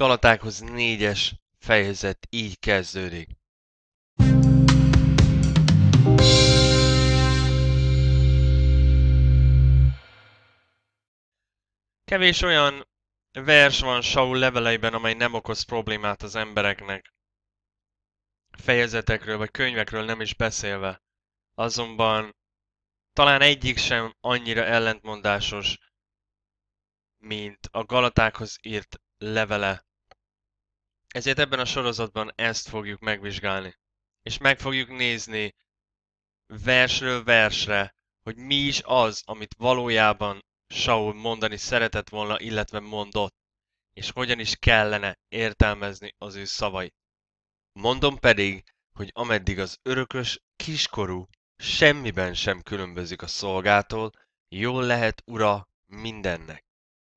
Galatákhoz négyes fejezet így kezdődik. Kevés olyan vers van Saul leveleiben, amely nem okoz problémát az embereknek. Fejezetekről vagy könyvekről nem is beszélve. Azonban talán egyik sem annyira ellentmondásos, mint a Galatákhoz írt levele ezért ebben a sorozatban ezt fogjuk megvizsgálni. És meg fogjuk nézni versről versre, hogy mi is az, amit valójában Saul mondani szeretett volna, illetve mondott, és hogyan is kellene értelmezni az ő szavait. Mondom pedig, hogy ameddig az örökös kiskorú semmiben sem különbözik a szolgától, jól lehet ura mindennek,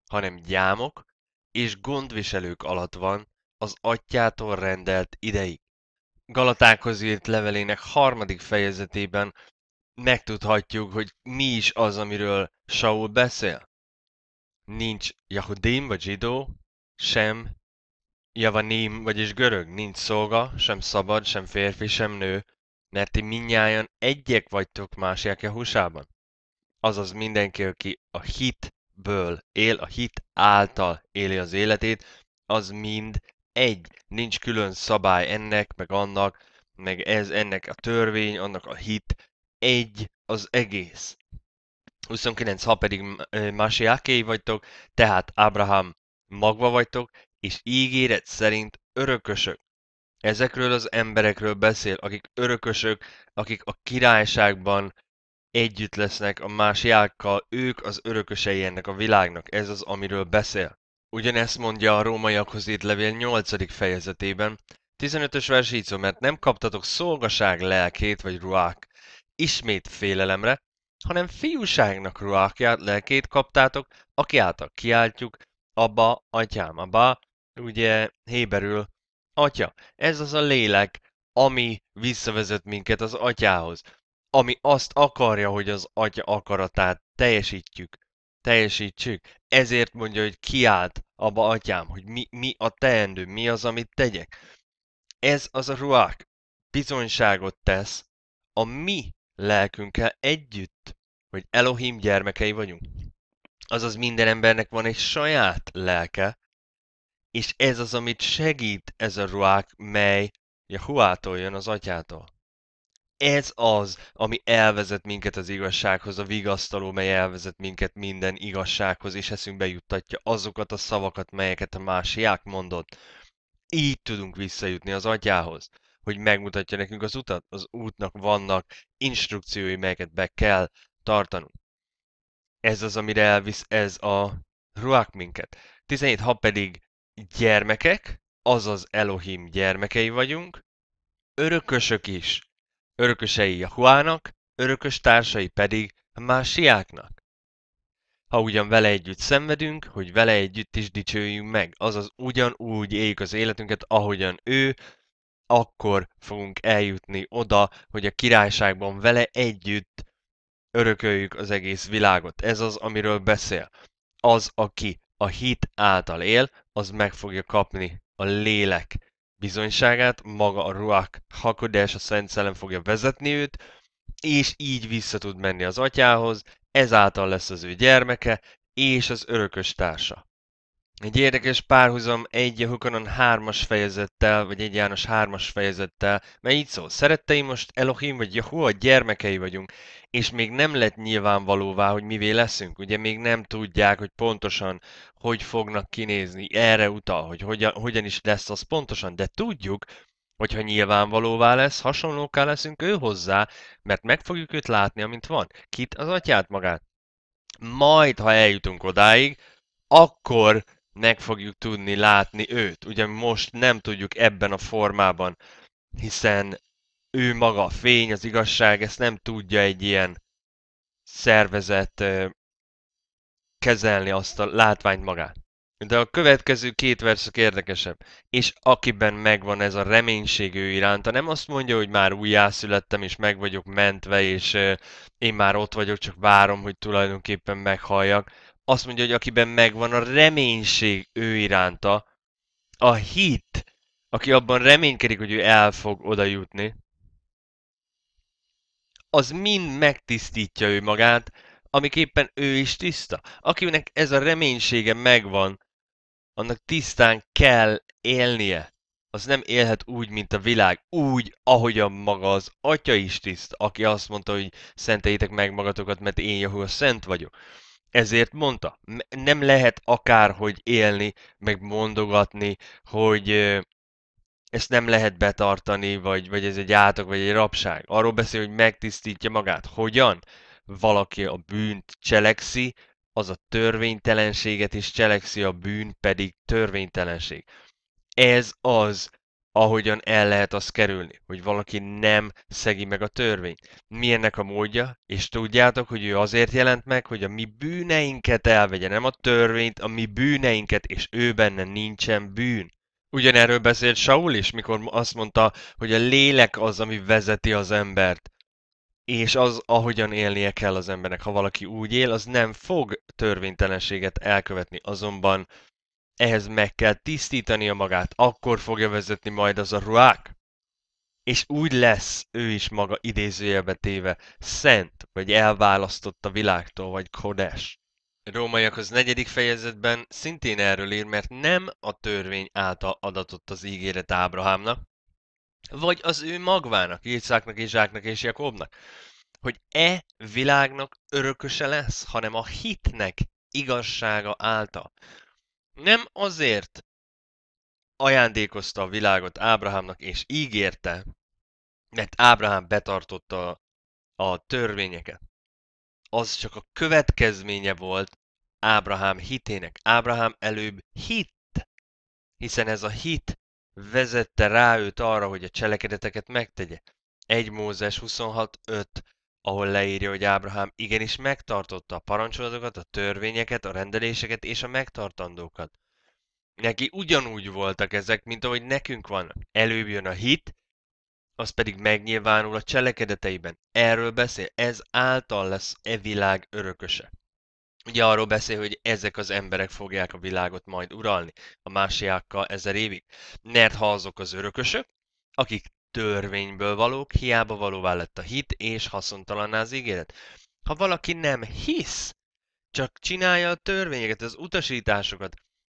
hanem gyámok és gondviselők alatt van, az atyától rendelt ideig. Galatákhoz írt levelének harmadik fejezetében megtudhatjuk, hogy mi is az, amiről Saul beszél. Nincs Jahudim vagy zsidó, sem Javanim, vagyis görög, nincs szolga, sem szabad, sem férfi, sem nő, mert ti minnyáján egyek vagytok más Jakehusában. Azaz mindenki, aki a hitből él, a hit által éli az életét, az mind egy, nincs külön szabály ennek, meg annak, meg ez, ennek a törvény, annak a hit, egy az egész. 29, ha pedig másiáké vagytok, tehát Ábrahám magva vagytok, és ígéret szerint örökösök. Ezekről az emberekről beszél, akik örökösök, akik a királyságban együtt lesznek a másiákkal, ők az örökösei ennek a világnak. Ez az, amiről beszél. Ugyanezt mondja a rómaiakhoz írt levél 8. fejezetében, 15-ös vers így szó, mert nem kaptatok szolgaság lelkét vagy ruák ismét félelemre, hanem fiúságnak ruákját, lelkét kaptátok, aki által kiáltjuk, abba, atyám, abba, ugye héberül, atya. Ez az a lélek, ami visszavezet minket az atyához, ami azt akarja, hogy az atya akaratát teljesítjük teljesítsük. Ezért mondja, hogy kiált abba atyám, hogy mi, mi a teendő, mi az, amit tegyek. Ez az a ruák bizonyságot tesz a mi lelkünkkel együtt, hogy Elohim gyermekei vagyunk. Azaz minden embernek van egy saját lelke, és ez az, amit segít ez a ruák, mely Jahuától jön az atyától ez az, ami elvezet minket az igazsághoz, a vigasztaló, mely elvezet minket minden igazsághoz, és eszünkbe juttatja azokat a szavakat, melyeket a másiák mondott. Így tudunk visszajutni az atyához, hogy megmutatja nekünk az utat. Az útnak vannak instrukciói, melyeket be kell tartanunk. Ez az, amire elvisz ez a ruák minket. 17. Ha pedig gyermekek, azaz Elohim gyermekei vagyunk, örökösök is, örökösei Jahuának, örökös társai pedig a Másiáknak. Ha ugyan vele együtt szenvedünk, hogy vele együtt is dicsőjünk meg, azaz ugyanúgy éljük az életünket, ahogyan ő, akkor fogunk eljutni oda, hogy a királyságban vele együtt örököljük az egész világot. Ez az, amiről beszél. Az, aki a hit által él, az meg fogja kapni a lélek bizonyságát, maga a Ruach Hakodes, a Szent Szellem fogja vezetni őt, és így vissza tud menni az atyához, ezáltal lesz az ő gyermeke, és az örökös társa. Egy érdekes párhuzam egy Jehokanon hármas fejezettel, vagy egy János hármas fejezettel, mert így szól, szeretteim most Elohim vagy a gyermekei vagyunk, és még nem lett nyilvánvalóvá, hogy mivé leszünk, ugye még nem tudják, hogy pontosan hogy fognak kinézni, erre utal, hogy hogyan, hogyan is lesz az pontosan, de tudjuk, hogyha nyilvánvalóvá lesz, hasonlóká leszünk ő hozzá, mert meg fogjuk őt látni, amint van. Kit az atyát magát. Majd, ha eljutunk odáig, akkor meg fogjuk tudni látni őt. Ugye most nem tudjuk ebben a formában, hiszen ő maga a fény, az igazság, ezt nem tudja egy ilyen szervezet kezelni azt a látványt magát. De a következő két verszak érdekesebb. És akiben megvan ez a reménység ő iránta, nem azt mondja, hogy már újjászülettem, és meg vagyok mentve, és én már ott vagyok, csak várom, hogy tulajdonképpen meghalljak, azt mondja, hogy akiben megvan a reménység ő iránta, a hit, aki abban reménykedik, hogy ő el fog oda jutni, az mind megtisztítja ő magát, amiképpen ő is tiszta. Akinek ez a reménysége megvan, annak tisztán kell élnie. Az nem élhet úgy, mint a világ, úgy, ahogy a maga az Atya is tiszt, aki azt mondta, hogy szentejétek meg magatokat, mert én a szent vagyok ezért mondta, nem lehet akárhogy élni, meg mondogatni, hogy ezt nem lehet betartani, vagy, vagy ez egy átok, vagy egy rabság. Arról beszél, hogy megtisztítja magát. Hogyan? Valaki a bűnt cselekszi, az a törvénytelenséget is cselekszi, a bűn pedig törvénytelenség. Ez az, ahogyan el lehet azt kerülni, hogy valaki nem szegi meg a törvényt. Mi ennek a módja? És tudjátok, hogy ő azért jelent meg, hogy a mi bűneinket elvegye, nem a törvényt, a mi bűneinket, és ő benne nincsen bűn. Ugyanerről beszélt Saul is, mikor azt mondta, hogy a lélek az, ami vezeti az embert. És az, ahogyan élnie kell az embernek. Ha valaki úgy él, az nem fog törvénytelenséget elkövetni. Azonban ehhez meg kell tisztítani a magát, akkor fogja vezetni majd az a ruák. És úgy lesz ő is maga idézőjelbe téve szent, vagy elválasztott a világtól, vagy kodes. Rómaiak az negyedik fejezetben szintén erről ír, mert nem a törvény által adatott az ígéret Ábrahámnak, vagy az ő magvának, Jézsáknak, Izsáknak és Jakobnak, hogy e világnak örököse lesz, hanem a hitnek igazsága által, nem azért ajándékozta a világot Ábrahámnak, és ígérte, mert Ábrahám betartotta a törvényeket. Az csak a következménye volt Ábrahám hitének. Ábrahám előbb hitt, hiszen ez a hit vezette rá őt arra, hogy a cselekedeteket megtegye. 1 Mózes 26.5 ahol leírja, hogy Ábrahám igenis megtartotta a parancsolatokat, a törvényeket, a rendeléseket és a megtartandókat. Neki ugyanúgy voltak ezek, mint ahogy nekünk van. Előbb jön a hit, az pedig megnyilvánul a cselekedeteiben. Erről beszél, ez által lesz e világ örököse. Ugye arról beszél, hogy ezek az emberek fogják a világot majd uralni, a másiákkal ezer évig. Mert ha azok az örökösök, akik törvényből valók, hiába valóvá lett a hit, és haszontalan az ígéret. Ha valaki nem hisz, csak csinálja a törvényeket, az utasításokat,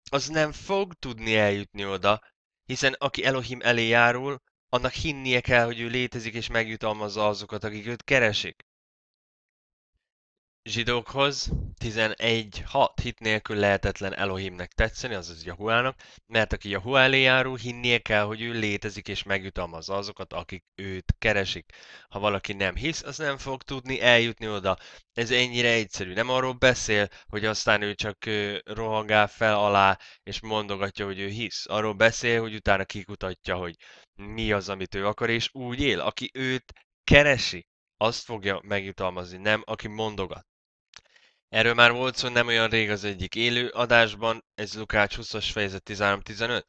az nem fog tudni eljutni oda, hiszen aki Elohim elé járul, annak hinnie kell, hogy ő létezik és megjutalmazza azokat, akik őt keresik zsidókhoz 11 hat hit nélkül lehetetlen Elohimnek tetszeni, azaz Jahuának, mert aki Jahu elé járul, hinnie kell, hogy ő létezik és megjutalmazza azokat, akik őt keresik. Ha valaki nem hisz, az nem fog tudni eljutni oda. Ez ennyire egyszerű. Nem arról beszél, hogy aztán ő csak rohangál fel alá, és mondogatja, hogy ő hisz. Arról beszél, hogy utána kikutatja, hogy mi az, amit ő akar, és úgy él, aki őt keresi, azt fogja megjutalmazni, nem aki mondogat. Erről már volt szó nem olyan rég az egyik élő adásban, ez Lukács 20-as fejezet 13-15.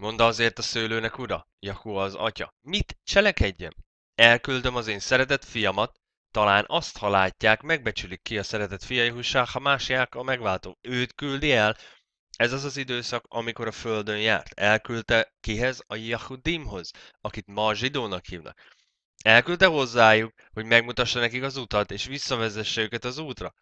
Mondta azért a szőlőnek ura, Jakó az atya. Mit cselekedjem? Elküldöm az én szeretett fiamat, talán azt, ha látják, megbecsülik ki a szeretett fiai hússág, ha másják a megváltó. Őt küldi el, ez az az időszak, amikor a földön járt. Elküldte kihez? A Yahudimhoz, akit ma a zsidónak hívnak. Elküldte hozzájuk, hogy megmutassa nekik az utat, és visszavezesse őket az útra.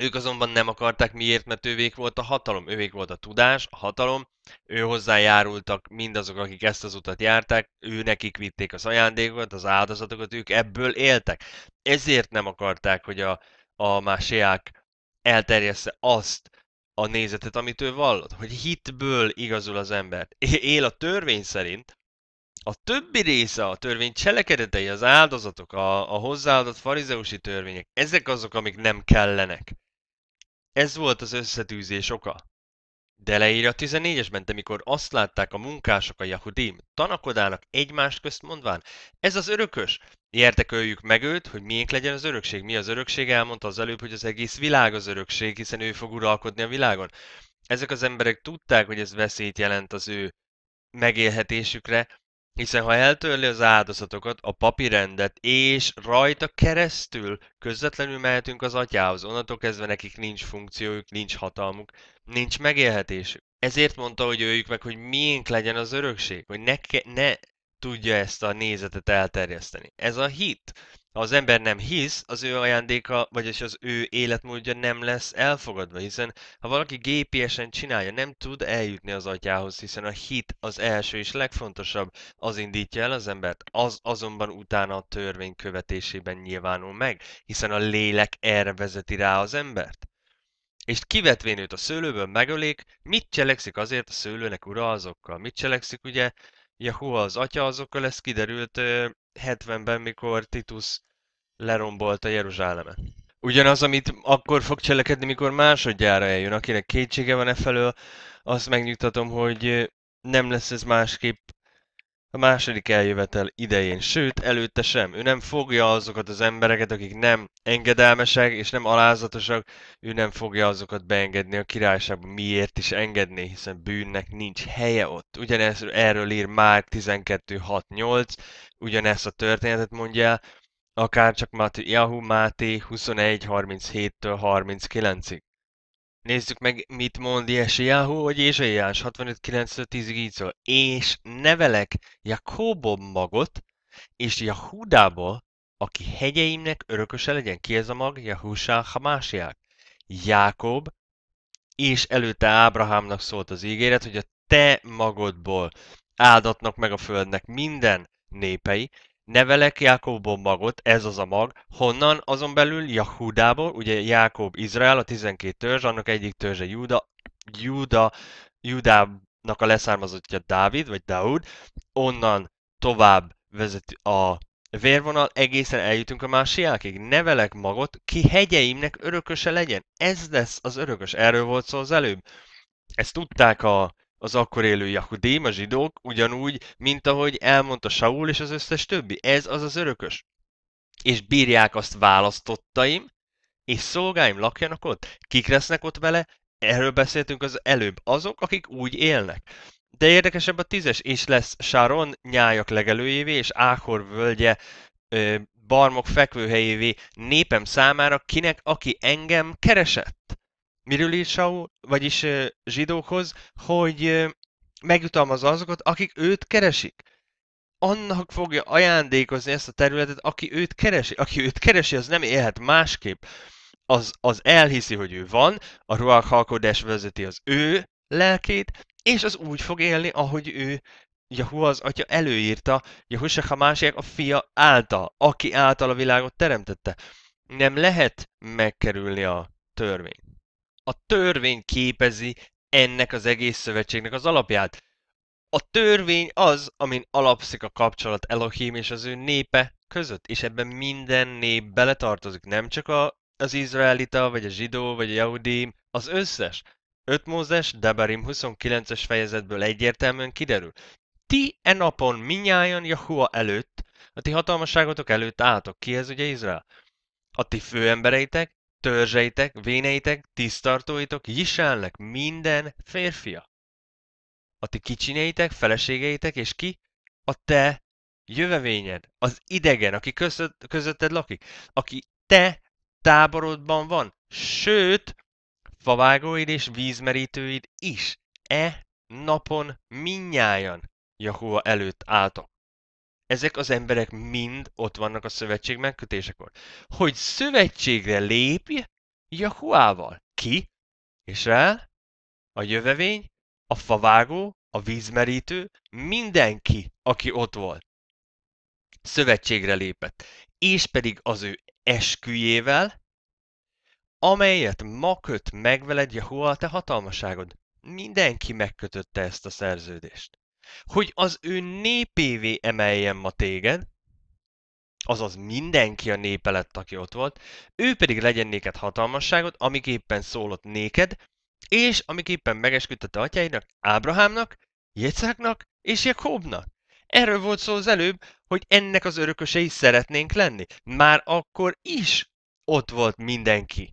Ők azonban nem akarták miért, mert ővék volt a hatalom, ővék volt a tudás, a hatalom, ő hozzájárultak mindazok, akik ezt az utat járták, ő nekik vitték az ajándékokat, az áldozatokat, ők ebből éltek. Ezért nem akarták, hogy a, a másiák elterjessze azt a nézetet, amit ő vallott, hogy hitből igazul az ember. Él a törvény szerint, a többi része a törvény cselekedetei, az áldozatok, a, a hozzáadott farizeusi törvények, ezek azok, amik nem kellenek. Ez volt az összetűzés oka. De leírja a 14 esben de mikor azt látták a munkások a Yahudim, tanakodának egymás közt mondván, ez az örökös, érdeköljük meg őt, hogy miénk legyen az örökség. Mi az örökség? Elmondta az előbb, hogy az egész világ az örökség, hiszen ő fog uralkodni a világon. Ezek az emberek tudták, hogy ez veszélyt jelent az ő megélhetésükre, hiszen ha eltörli az áldozatokat, a papi rendet, és rajta keresztül közvetlenül mehetünk az atyához, onnantól kezdve nekik nincs funkciójuk, nincs hatalmuk, nincs megélhetésük. Ezért mondta, hogy őjük meg, hogy miénk legyen az örökség, hogy ne, ke- ne tudja ezt a nézetet elterjeszteni. Ez a hit ha az ember nem hisz, az ő ajándéka, vagyis az ő életmódja nem lesz elfogadva, hiszen ha valaki gépiesen csinálja, nem tud eljutni az atyához, hiszen a hit az első és legfontosabb, az indítja el az embert, az azonban utána a törvény követésében nyilvánul meg, hiszen a lélek erre vezeti rá az embert. És kivetvén őt a szőlőből megölék, mit cselekszik azért a szőlőnek ura azokkal? Mit cselekszik ugye Jehova az atya azokkal, ez kiderült 70-ben, mikor Titus lerombolta Jeruzsálemet. Ugyanaz, amit akkor fog cselekedni, mikor másodjára eljön. Akinek kétsége van e felől, azt megnyugtatom, hogy nem lesz ez másképp, a második eljövetel idején, sőt, előtte sem. Ő nem fogja azokat az embereket, akik nem engedelmesek és nem alázatosak, ő nem fogja azokat beengedni a királyságba. Miért is engedné, hiszen bűnnek nincs helye ott. Ugyanez erről ír Márk 12.6.8, ugyanezt a történetet mondja el, akár csak Máté, Yahoo Máté 2137 39-ig. Nézzük meg, mit mond Yeshayahu, hogy Ézsaiás 65.9-10-ig így szól. És nevelek Jakobom magot, és Jahudába, aki hegyeimnek örököse legyen. Ki ez a mag? Jahusá Hamásiák. Jákob, és előtte Ábrahámnak szólt az ígéret, hogy a te magodból áldatnak meg a földnek minden népei, Nevelek Jákobból magot, ez az a mag. Honnan? Azon belül Jahudából, ugye Jákob Izrael, a 12 törzs, annak egyik törzse Júda, Júda, Júdának a leszármazottja Dávid, vagy Daud, onnan tovább vezet a vérvonal, egészen eljutunk a másiákig. Nevelek magot, ki hegyeimnek örököse legyen. Ez lesz az örökös, erről volt szó az előbb. Ezt tudták a az akkor élő Jakudém, a zsidók, ugyanúgy, mint ahogy elmondta Saul és az összes többi. Ez az az örökös. És bírják azt választottaim, és szolgáim lakjanak ott. Kik lesznek ott vele? Erről beszéltünk az előbb. Azok, akik úgy élnek. De érdekesebb a tízes, és lesz Sáron nyájak legelőjévé, és Áhor völgye ö, barmok fekvőhelyévé népem számára, kinek, aki engem keresett miről Saul, vagyis zsidókhoz, hogy megjutalmazza azokat, akik őt keresik. Annak fogja ajándékozni ezt a területet, aki őt keresi. Aki őt keresi, az nem élhet másképp. Az, az elhiszi, hogy ő van, a Ruach vezeti az ő lelkét, és az úgy fog élni, ahogy ő Jahu az atya előírta, Jahusek a másik a fia által, aki által a világot teremtette. Nem lehet megkerülni a törvényt. A törvény képezi ennek az egész szövetségnek az alapját. A törvény az, amin alapszik a kapcsolat Elohim és az ő népe között, és ebben minden nép beletartozik, nem csak a, az izraelita, vagy a zsidó, vagy a jahudi, az összes. 5 Mózes, Debarim 29-es fejezetből egyértelműen kiderül. Ti e napon minnyáján Jahua előtt, a ti hatalmasságotok előtt álltok ki, ez ugye Izrael. A ti főembereitek törzseitek, véneitek, tisztartóitok, Jisánnek minden férfia. A ti kicsinyeitek, feleségeitek, és ki? A te jövevényed, az idegen, aki között, közötted lakik, aki te táborodban van, sőt, favágóid és vízmerítőid is e napon minnyájan Jahua előtt álltok ezek az emberek mind ott vannak a szövetség megkötésekor. Hogy szövetségre lépj Jahuával. Ki? rá? a jövevény, a favágó, a vízmerítő, mindenki, aki ott volt. Szövetségre lépett, és pedig az ő esküjével, amelyet ma köt meg veled Jahua te hatalmaságod. Mindenki megkötötte ezt a szerződést hogy az ő népévé emeljen ma téged, azaz mindenki a népe lett, aki ott volt, ő pedig legyen néked hatalmasságot, amiképpen szólott néked, és amiképpen megesküdtette atyáinak, Ábrahámnak, Jézáknak és Jakobnak. Erről volt szó az előbb, hogy ennek az örökösei szeretnénk lenni. Már akkor is ott volt mindenki.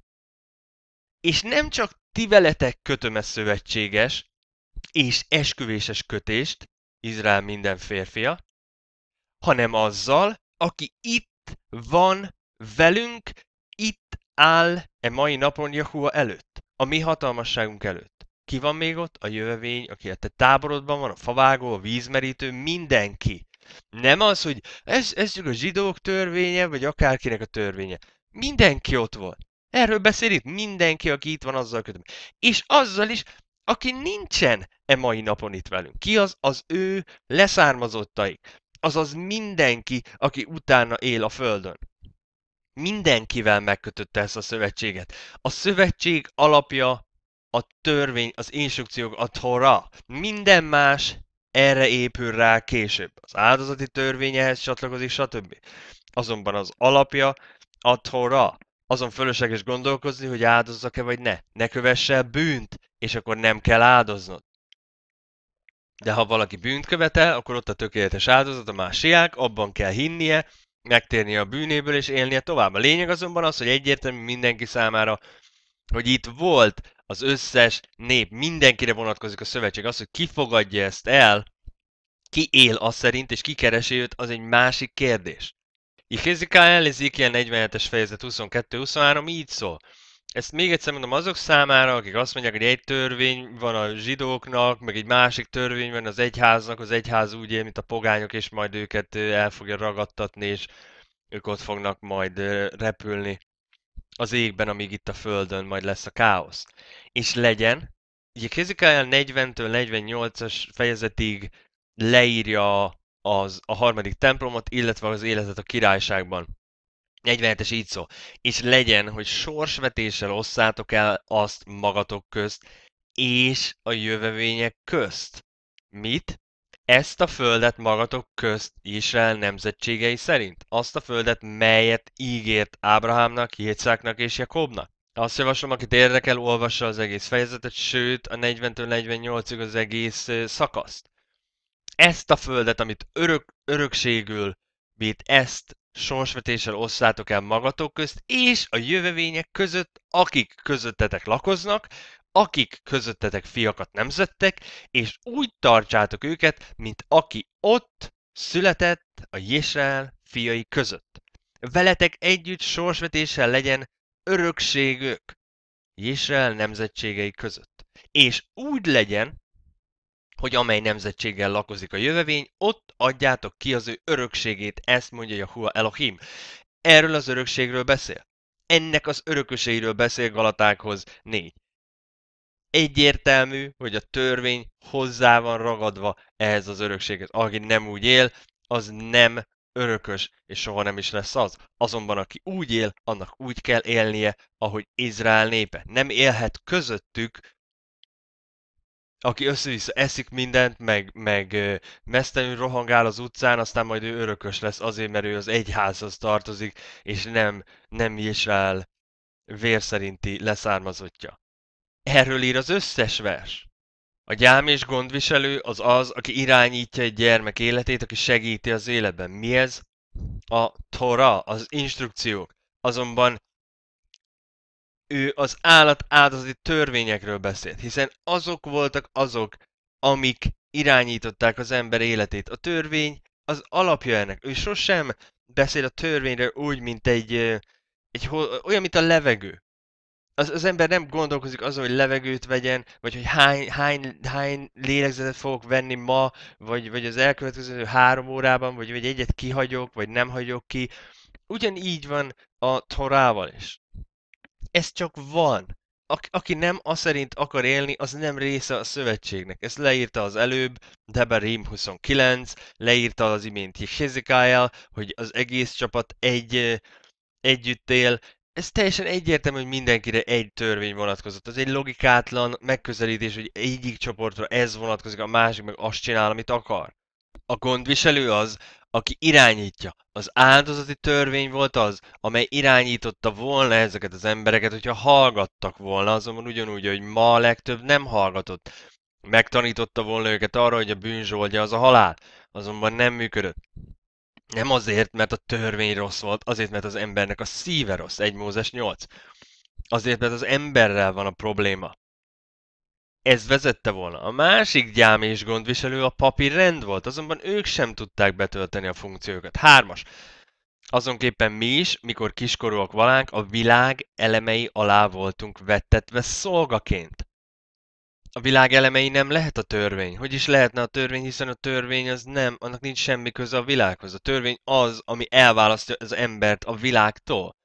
És nem csak ti veletek kötöme szövetséges, és esküvéses kötést, Izrael minden férfia, hanem azzal, aki itt van velünk, itt áll e mai napon Jahua előtt, a mi hatalmasságunk előtt. Ki van még ott? A jövevény, aki a te táborodban van, a favágó, a vízmerítő, mindenki. Nem az, hogy ez, ez csak a zsidók törvénye, vagy akárkinek a törvénye. Mindenki ott volt. Erről beszél itt mindenki, aki itt van azzal kötöm. És azzal is aki nincsen e mai napon itt velünk. Ki az? Az ő leszármazottaik. Azaz mindenki, aki utána él a Földön. Mindenkivel megkötötte ezt a szövetséget. A szövetség alapja a törvény, az instrukciók, a tora. Minden más erre épül rá később. Az áldozati törvény ehhez csatlakozik, stb. Azonban az alapja a tora. Azon fölösleges gondolkozni, hogy áldozzak-e vagy ne. Ne kövesse bűnt, és akkor nem kell áldoznod. De ha valaki bűnt követel, akkor ott a tökéletes áldozat, a másiák, abban kell hinnie, megtérni a bűnéből és élnie tovább. A lényeg azonban az, hogy egyértelmű mindenki számára, hogy itt volt az összes nép, mindenkire vonatkozik a szövetség. Az, hogy ki fogadja ezt el, ki él az szerint, és ki keresi őt, az egy másik kérdés. Ihézikál el, Ezekiel 47-es fejezet 22-23 így szól ezt még egyszer mondom azok számára, akik azt mondják, hogy egy törvény van a zsidóknak, meg egy másik törvény van az egyháznak, az egyház úgy él, mint a pogányok, és majd őket el fogja ragadtatni, és ők ott fognak majd repülni az égben, amíg itt a földön majd lesz a káosz. És legyen, ugye Kezikáján 40-től 48-as fejezetig leírja az, a harmadik templomot, illetve az életet a királyságban. 47-es így szó. És legyen, hogy sorsvetéssel osszátok el azt magatok közt, és a jövevények közt. Mit? Ezt a földet magatok közt Izrael nemzetségei szerint. Azt a földet, melyet ígért Ábrahámnak, Jézsáknak és Jakobnak. Azt javaslom, akit érdekel, olvassa az egész fejezetet, sőt a 40 48-ig az egész szakaszt. Ezt a földet, amit örök, örökségül bít, ezt sorsvetéssel osszátok el magatok közt, és a jövevények között, akik közöttetek lakoznak, akik közöttetek fiakat nemzettek, és úgy tartsátok őket, mint aki ott született a Jésrael fiai között. Veletek együtt sorsvetéssel legyen örökségük Jésrael nemzetségei között. És úgy legyen, hogy amely nemzetséggel lakozik a jövevény, ott adjátok ki az ő örökségét, ezt mondja Jahua Elohim. Erről az örökségről beszél. Ennek az örököseiről beszél Galatákhoz négy. Egyértelmű, hogy a törvény hozzá van ragadva ehhez az örökséghez. Aki nem úgy él, az nem örökös, és soha nem is lesz az. Azonban aki úgy él, annak úgy kell élnie, ahogy Izrael népe. Nem élhet közöttük aki össze-vissza eszik mindent, meg, meg mesztelenül rohangál az utcán, aztán majd ő örökös lesz azért, mert ő az egyházhoz tartozik, és nem, nem Israel vérszerinti leszármazottja. Erről ír az összes vers. A gyám és gondviselő az az, aki irányítja egy gyermek életét, aki segíti az életben. Mi ez? A Tora, az instrukciók. Azonban ő az állat áldozati törvényekről beszélt, hiszen azok voltak azok, amik irányították az ember életét. A törvény az alapja ennek. Ő sosem beszél a törvényről úgy, mint egy, egy olyan, mint a levegő. Az, az ember nem gondolkozik azon, hogy levegőt vegyen, vagy hogy hány, hány, hány lélegzetet fogok venni ma, vagy, vagy az elkövetkező három órában, vagy, vagy egyet kihagyok, vagy nem hagyok ki. Ugyanígy van a torával is. Ez csak van. A- aki nem az szerint akar élni, az nem része a szövetségnek. Ezt leírta az előbb, Deberim 29, leírta az imént Hezekiah, hogy az egész csapat egy együtt él. Ez teljesen egyértelmű, hogy mindenkire egy törvény vonatkozott. Ez egy logikátlan megközelítés, hogy egyik csoportra ez vonatkozik, a másik meg azt csinál, amit akar. A gondviselő az, aki irányítja. Az áldozati törvény volt az, amely irányította volna ezeket az embereket, hogyha hallgattak volna, azonban ugyanúgy, hogy ma a legtöbb nem hallgatott. Megtanította volna őket arra, hogy a bűnzsoldja az a halál, azonban nem működött. Nem azért, mert a törvény rossz volt, azért, mert az embernek a szíve rossz, 1 Mózes 8. Azért, mert az emberrel van a probléma. Ez vezette volna. A másik gyám és gondviselő a papi rend volt, azonban ők sem tudták betölteni a funkciókat. Hármas. Azonképpen mi is, mikor kiskorúak valánk, a világ elemei alá voltunk vettetve szolgaként. A világ elemei nem lehet a törvény. Hogy is lehetne a törvény, hiszen a törvény az nem, annak nincs semmi köze a világhoz. A törvény az, ami elválasztja az embert a világtól.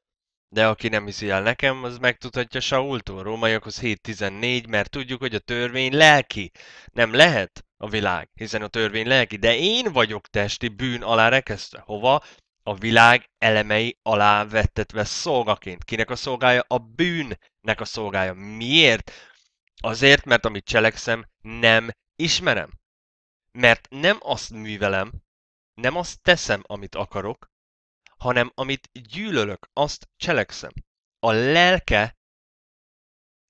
De aki nem hiszi el nekem, az megtudhatja Saultól, rómaiakhoz 7.14, mert tudjuk, hogy a törvény lelki. Nem lehet a világ, hiszen a törvény lelki, de én vagyok testi bűn alá rekesztve. Hova? A világ elemei alá vettetve szolgaként. Kinek a szolgája? A bűnnek a szolgája. Miért? Azért, mert amit cselekszem, nem ismerem. Mert nem azt művelem, nem azt teszem, amit akarok, hanem amit gyűlölök, azt cselekszem. A lelke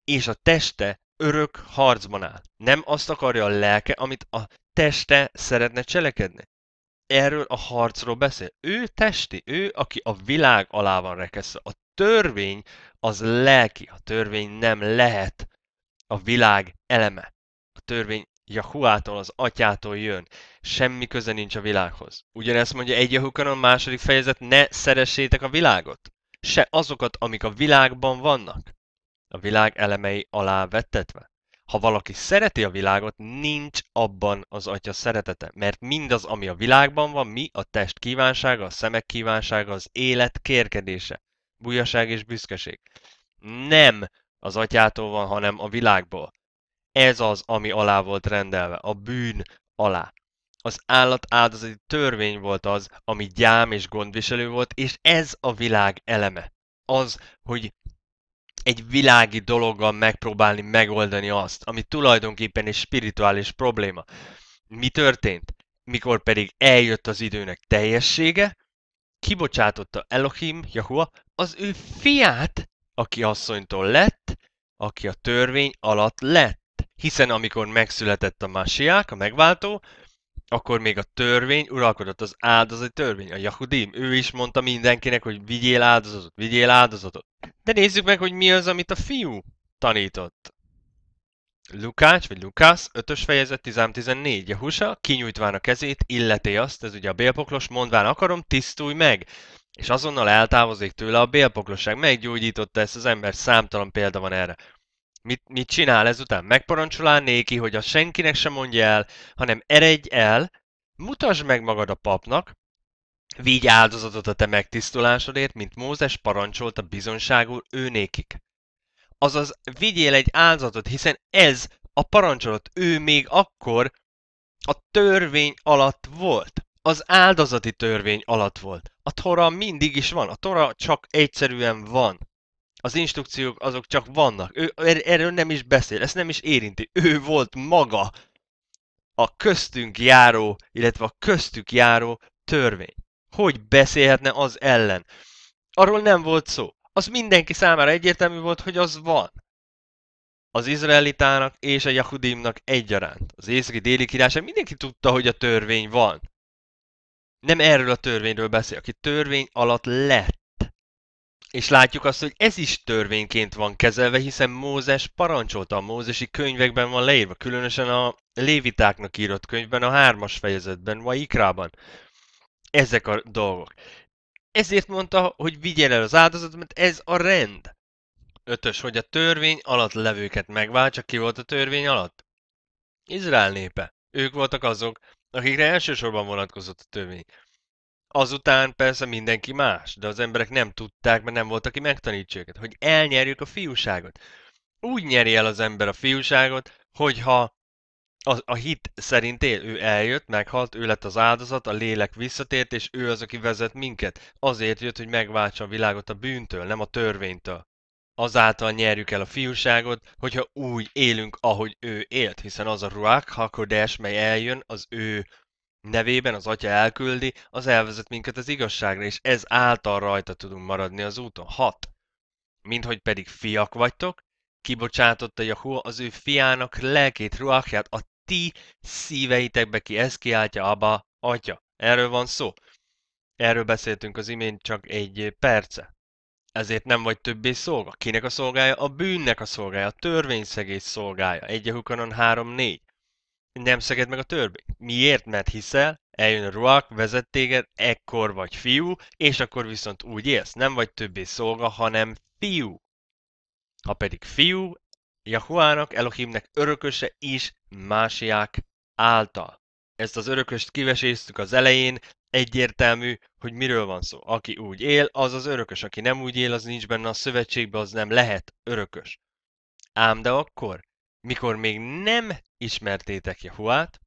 és a teste örök harcban áll. Nem azt akarja a lelke, amit a teste szeretne cselekedni. Erről a harcról beszél. Ő testi, ő, aki a világ alá van rekesztve. A törvény az lelki, a törvény nem lehet a világ eleme. A törvény Jahuától, az atyától jön. Semmi köze nincs a világhoz. Ugyanezt mondja egy Jahukanon második fejezet, ne szeressétek a világot. Se azokat, amik a világban vannak. A világ elemei alá vettetve. Ha valaki szereti a világot, nincs abban az atya szeretete, mert mindaz, ami a világban van, mi a test kívánsága, a szemek kívánsága, az élet kérkedése, bujaság és büszkeség. Nem az atyától van, hanem a világból. Ez az, ami alá volt rendelve, a bűn alá. Az állat áldozati törvény volt az, ami gyám és gondviselő volt, és ez a világ eleme. Az, hogy egy világi dologgal megpróbálni megoldani azt, ami tulajdonképpen egy spirituális probléma. Mi történt? Mikor pedig eljött az időnek teljessége, kibocsátotta Elohim, Jahua, az ő fiát, aki asszonytól lett, aki a törvény alatt lett. Hiszen amikor megszületett a Másiák, a megváltó, akkor még a törvény uralkodott, az áldozati törvény, a Yahudim, Ő is mondta mindenkinek, hogy vigyél áldozatot, vigyél áldozatot. De nézzük meg, hogy mi az, amit a fiú tanított. Lukács, vagy Lukász, 5-ös fejezet, 13-14, Jahusa, kinyújtván a kezét, illeté azt, ez ugye a bélpoklos, mondván akarom, tisztulj meg! És azonnal eltávozik tőle a bélpoklosság, Meggyógyította ezt az ember, számtalan példa van erre. Mit, mit csinál ezután? Megparancsolál néki, hogy a senkinek sem mondja el, hanem eredj el, mutasd meg magad a papnak, vigy áldozatot a te megtisztulásodért, mint Mózes parancsolta bizonságul nékik. Azaz, vigyél egy áldozatot, hiszen ez a parancsolat, ő még akkor a törvény alatt volt. Az áldozati törvény alatt volt. A Tora mindig is van, a Tora csak egyszerűen van az instrukciók azok csak vannak. Ő er, erről nem is beszél, ezt nem is érinti. Ő volt maga a köztünk járó, illetve a köztük járó törvény. Hogy beszélhetne az ellen? Arról nem volt szó. Az mindenki számára egyértelmű volt, hogy az van. Az izraelitának és a jahudimnak egyaránt. Az északi déli királyság mindenki tudta, hogy a törvény van. Nem erről a törvényről beszél, aki törvény alatt lett és látjuk azt, hogy ez is törvényként van kezelve, hiszen Mózes parancsolta a mózesi könyvekben van leírva, különösen a lévitáknak írott könyvben, a hármas fejezetben, vagy ikrában. Ezek a dolgok. Ezért mondta, hogy vigyél el az áldozatot, mert ez a rend. Ötös, hogy a törvény alatt levőket megváltsa, ki volt a törvény alatt? Izrael népe. Ők voltak azok, akikre elsősorban vonatkozott a törvény azután persze mindenki más, de az emberek nem tudták, mert nem volt, aki megtanítsa őket, hogy elnyerjük a fiúságot. Úgy nyeri el az ember a fiúságot, hogyha a, a hit szerint él, ő eljött, meghalt, ő lett az áldozat, a lélek visszatért, és ő az, aki vezet minket. Azért jött, hogy megváltsa a világot a bűntől, nem a törvénytől. Azáltal nyerjük el a fiúságot, hogyha úgy élünk, ahogy ő élt, hiszen az a ruák, hakodes, mely eljön, az ő nevében az atya elküldi, az elvezet minket az igazságra, és ez által rajta tudunk maradni az úton. 6. Minthogy pedig fiak vagytok, kibocsátotta Jahua az ő fiának lelkét, ruachját, a ti szíveitekbe ki, ezt kiáltja Abba, atya. Erről van szó. Erről beszéltünk az imént csak egy perce. Ezért nem vagy többé szolga. Kinek a szolgája? A bűnnek a szolgája, a törvényszegés szolgája. Egyehukanon Hukanon 3.4 nem szeged meg a törvény. Miért? Mert hiszel, eljön a ruak, vezet téged, ekkor vagy fiú, és akkor viszont úgy élsz, nem vagy többé szolga, hanem fiú. Ha pedig fiú, Jahuának, Elohimnek örököse is másiák által. Ezt az örököst kiveséztük az elején, egyértelmű, hogy miről van szó. Aki úgy él, az az örökös, aki nem úgy él, az nincs benne a szövetségben, az nem lehet örökös. Ám de akkor, mikor még nem ismertétek Jehuát,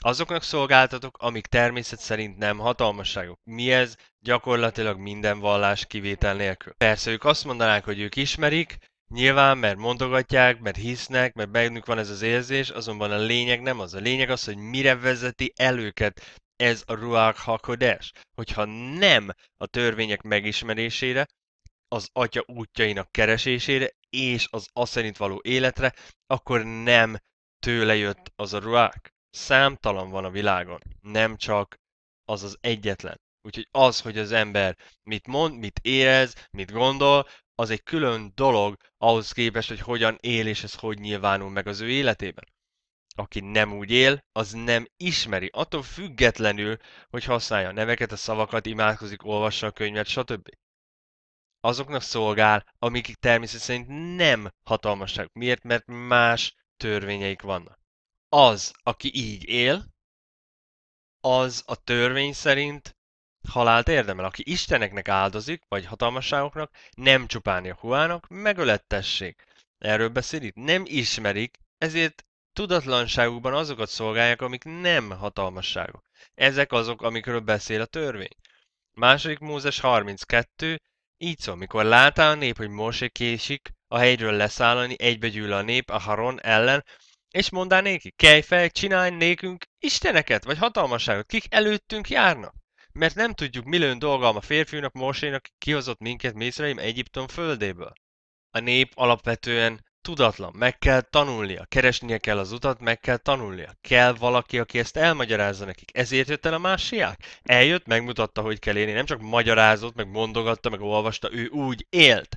azoknak szolgáltatok, amik természet szerint nem hatalmasságok. Mi ez? Gyakorlatilag minden vallás kivétel nélkül. Persze ők azt mondanák, hogy ők ismerik, Nyilván, mert mondogatják, mert hisznek, mert bennük van ez az érzés, azonban a lényeg nem az. A lényeg az, hogy mire vezeti előket ez a ruák hakodás. Hogyha nem a törvények megismerésére, az atya útjainak keresésére, és az szerint való életre, akkor nem tőle jött az a ruák. Számtalan van a világon, nem csak az az egyetlen. Úgyhogy az, hogy az ember mit mond, mit érez, mit gondol, az egy külön dolog ahhoz képest, hogy hogyan él és ez hogy nyilvánul meg az ő életében. Aki nem úgy él, az nem ismeri, attól függetlenül, hogy használja a neveket, a szavakat, imádkozik, olvassa a könyvet, stb azoknak szolgál, amik természet szerint nem hatalmasak. Miért? Mert más törvényeik vannak. Az, aki így él, az a törvény szerint halált érdemel. Aki isteneknek áldozik, vagy hatalmasságoknak, nem csupán Jahuának, megölettessék. Erről beszél itt. Nem ismerik, ezért tudatlanságukban azokat szolgálják, amik nem hatalmasságok. Ezek azok, amikről beszél a törvény. Második Mózes 32, így szó, mikor látta a nép, hogy Mose késik, a hegyről leszállani, gyűl a nép a Haron ellen, és mondá néki, kelj fel, csinálj nékünk isteneket, vagy hatalmasságot, kik előttünk járnak. Mert nem tudjuk, milyen dolgalma férfiúnak, Mosénak kihozott minket Mészraim Egyiptom földéből. A nép alapvetően tudatlan, meg kell tanulnia, keresnie kell az utat, meg kell tanulnia. Kell valaki, aki ezt elmagyarázza nekik. Ezért jött el a másiák. Eljött, megmutatta, hogy kell élni, nem csak magyarázott, meg mondogatta, meg olvasta, ő úgy élt.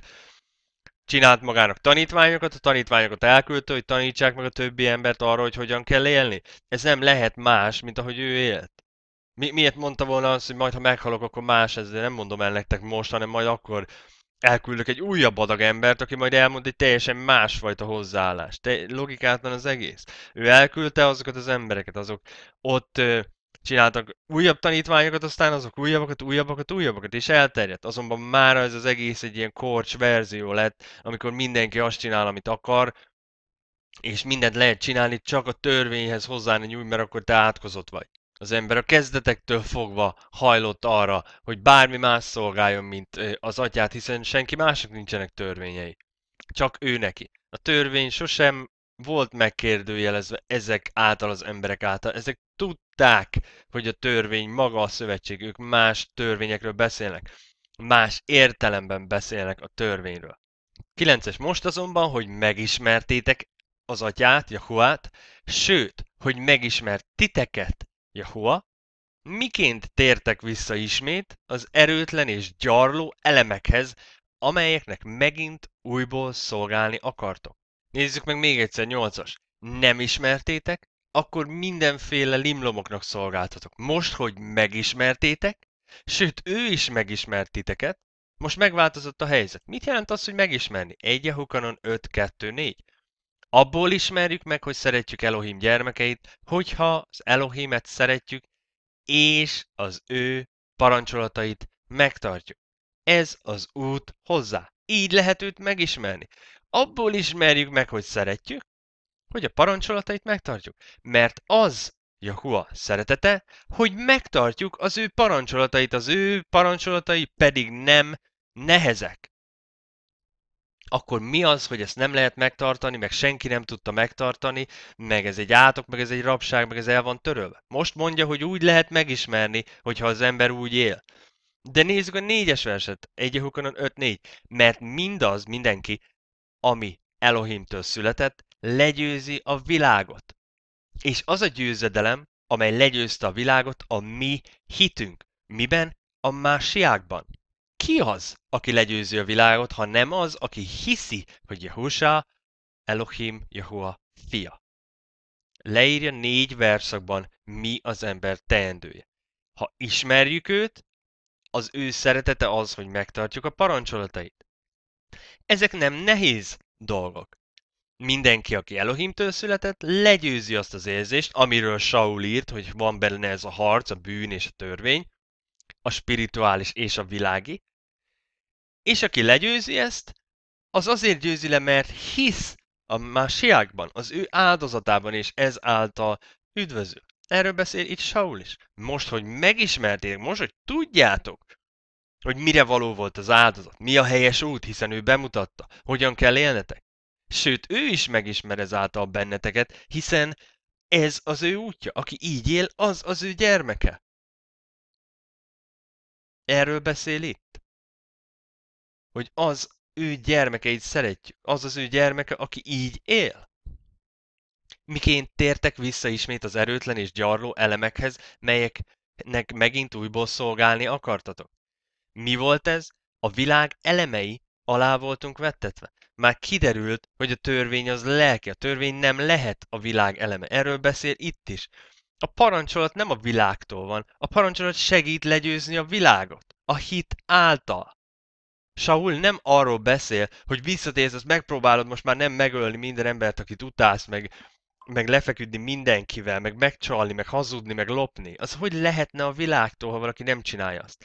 Csinált magának tanítványokat, a tanítványokat elküldte, hogy tanítsák meg a többi embert arra, hogy hogyan kell élni. Ez nem lehet más, mint ahogy ő élt. Mi, miért mondta volna azt, hogy majd ha meghalok, akkor más ez, de nem mondom el nektek most, hanem majd akkor elküldök egy újabb adag embert, aki majd elmond egy teljesen másfajta hozzáállást. Te, logikátlan az egész. Ő elküldte azokat az embereket, azok ott ö, csináltak újabb tanítványokat, aztán azok újabbakat, újabbakat, újabbakat, és elterjedt. Azonban már ez az egész egy ilyen korcs verzió lett, amikor mindenki azt csinál, amit akar, és mindent lehet csinálni, csak a törvényhez hozzá úgy, mert akkor te átkozott vagy. Az ember a kezdetektől fogva hajlott arra, hogy bármi más szolgáljon, mint az atyát, hiszen senki másnak nincsenek törvényei. Csak ő neki. A törvény sosem volt megkérdőjelezve ezek által az emberek által. Ezek tudták, hogy a törvény maga a szövetség, ők más törvényekről beszélnek. Más értelemben beszélnek a törvényről. 9-es most azonban, hogy megismertétek az atyát, Jahuát, sőt, hogy megismert titeket, Jehova, miként tértek vissza ismét az erőtlen és gyarló elemekhez, amelyeknek megint újból szolgálni akartok. Nézzük meg még egyszer, nyolcas. Nem ismertétek? Akkor mindenféle limlomoknak szolgáltatok. Most, hogy megismertétek, sőt, ő is megismertiteket, most megváltozott a helyzet. Mit jelent az, hogy megismerni? Egy Hukanon 5, 2, 4. Abból ismerjük meg, hogy szeretjük Elohim gyermekeit, hogyha az Elohimet szeretjük, és az ő parancsolatait megtartjuk. Ez az út hozzá. Így lehet őt megismerni. Abból ismerjük meg, hogy szeretjük, hogy a parancsolatait megtartjuk. Mert az, Jahua szeretete, hogy megtartjuk az ő parancsolatait, az ő parancsolatai pedig nem nehezek akkor mi az, hogy ezt nem lehet megtartani, meg senki nem tudta megtartani, meg ez egy átok, meg ez egy rabság, meg ez el van törölve. Most mondja, hogy úgy lehet megismerni, hogyha az ember úgy él. De nézzük a négyes verset, egy hukonon 5-4, mert mindaz, mindenki, ami Elohimtől született, legyőzi a világot. És az a győzedelem, amely legyőzte a világot, a mi hitünk. Miben? A másiákban. Ki az, aki legyőzi a világot, ha nem az, aki hiszi, hogy Jehúsá, Elohim, Jehua fia? Leírja négy verszakban, mi az ember teendője. Ha ismerjük őt, az ő szeretete az, hogy megtartjuk a parancsolatait. Ezek nem nehéz dolgok. Mindenki, aki Elohimtől született, legyőzi azt az érzést, amiről Saul írt, hogy van benne ez a harc, a bűn és a törvény, a spirituális és a világi, és aki legyőzi ezt, az azért győzi le, mert hisz a másiákban, az ő áldozatában, és ez által üdvözül. Erről beszél itt Saul is. Most, hogy megismerték, most, hogy tudjátok, hogy mire való volt az áldozat, mi a helyes út, hiszen ő bemutatta, hogyan kell élnetek. Sőt, ő is megismer ezáltal benneteket, hiszen ez az ő útja, aki így él, az az ő gyermeke. Erről beszél itt hogy az ő gyermekeit szeretjük, az az ő gyermeke, aki így él. Miként tértek vissza ismét az erőtlen és gyarló elemekhez, melyeknek megint újból szolgálni akartatok? Mi volt ez? A világ elemei alá voltunk vettetve. Már kiderült, hogy a törvény az lelki, a törvény nem lehet a világ eleme. Erről beszél itt is. A parancsolat nem a világtól van, a parancsolat segít legyőzni a világot, a hit által. Saul nem arról beszél, hogy visszatérsz, azt megpróbálod most már nem megölni minden embert, akit utálsz, meg, meg lefeküdni mindenkivel, meg megcsalni, meg hazudni, meg lopni. Az hogy lehetne a világtól, ha valaki nem csinálja azt?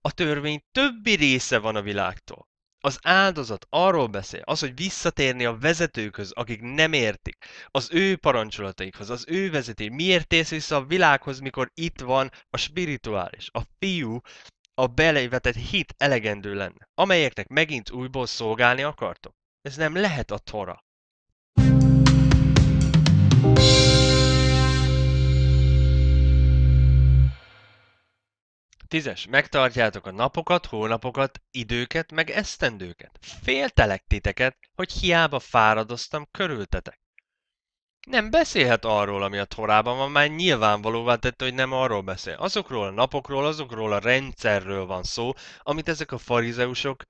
A törvény többi része van a világtól. Az áldozat arról beszél, az, hogy visszatérni a vezetőkhöz, akik nem értik, az ő parancsolataikhoz, az ő vezeté. Miért térsz vissza a világhoz, mikor itt van a spirituális? A fiú a belevetett hit elegendő lenne, amelyeknek megint újból szolgálni akartok? Ez nem lehet a Tora. Tízes, megtartjátok a napokat, hónapokat, időket, meg esztendőket. Féltelek titeket, hogy hiába fáradoztam körültetek. Nem beszélhet arról, ami a Torában van, már nyilvánvalóvá tette, hogy nem arról beszél. Azokról a napokról, azokról a rendszerről van szó, amit ezek a farizeusok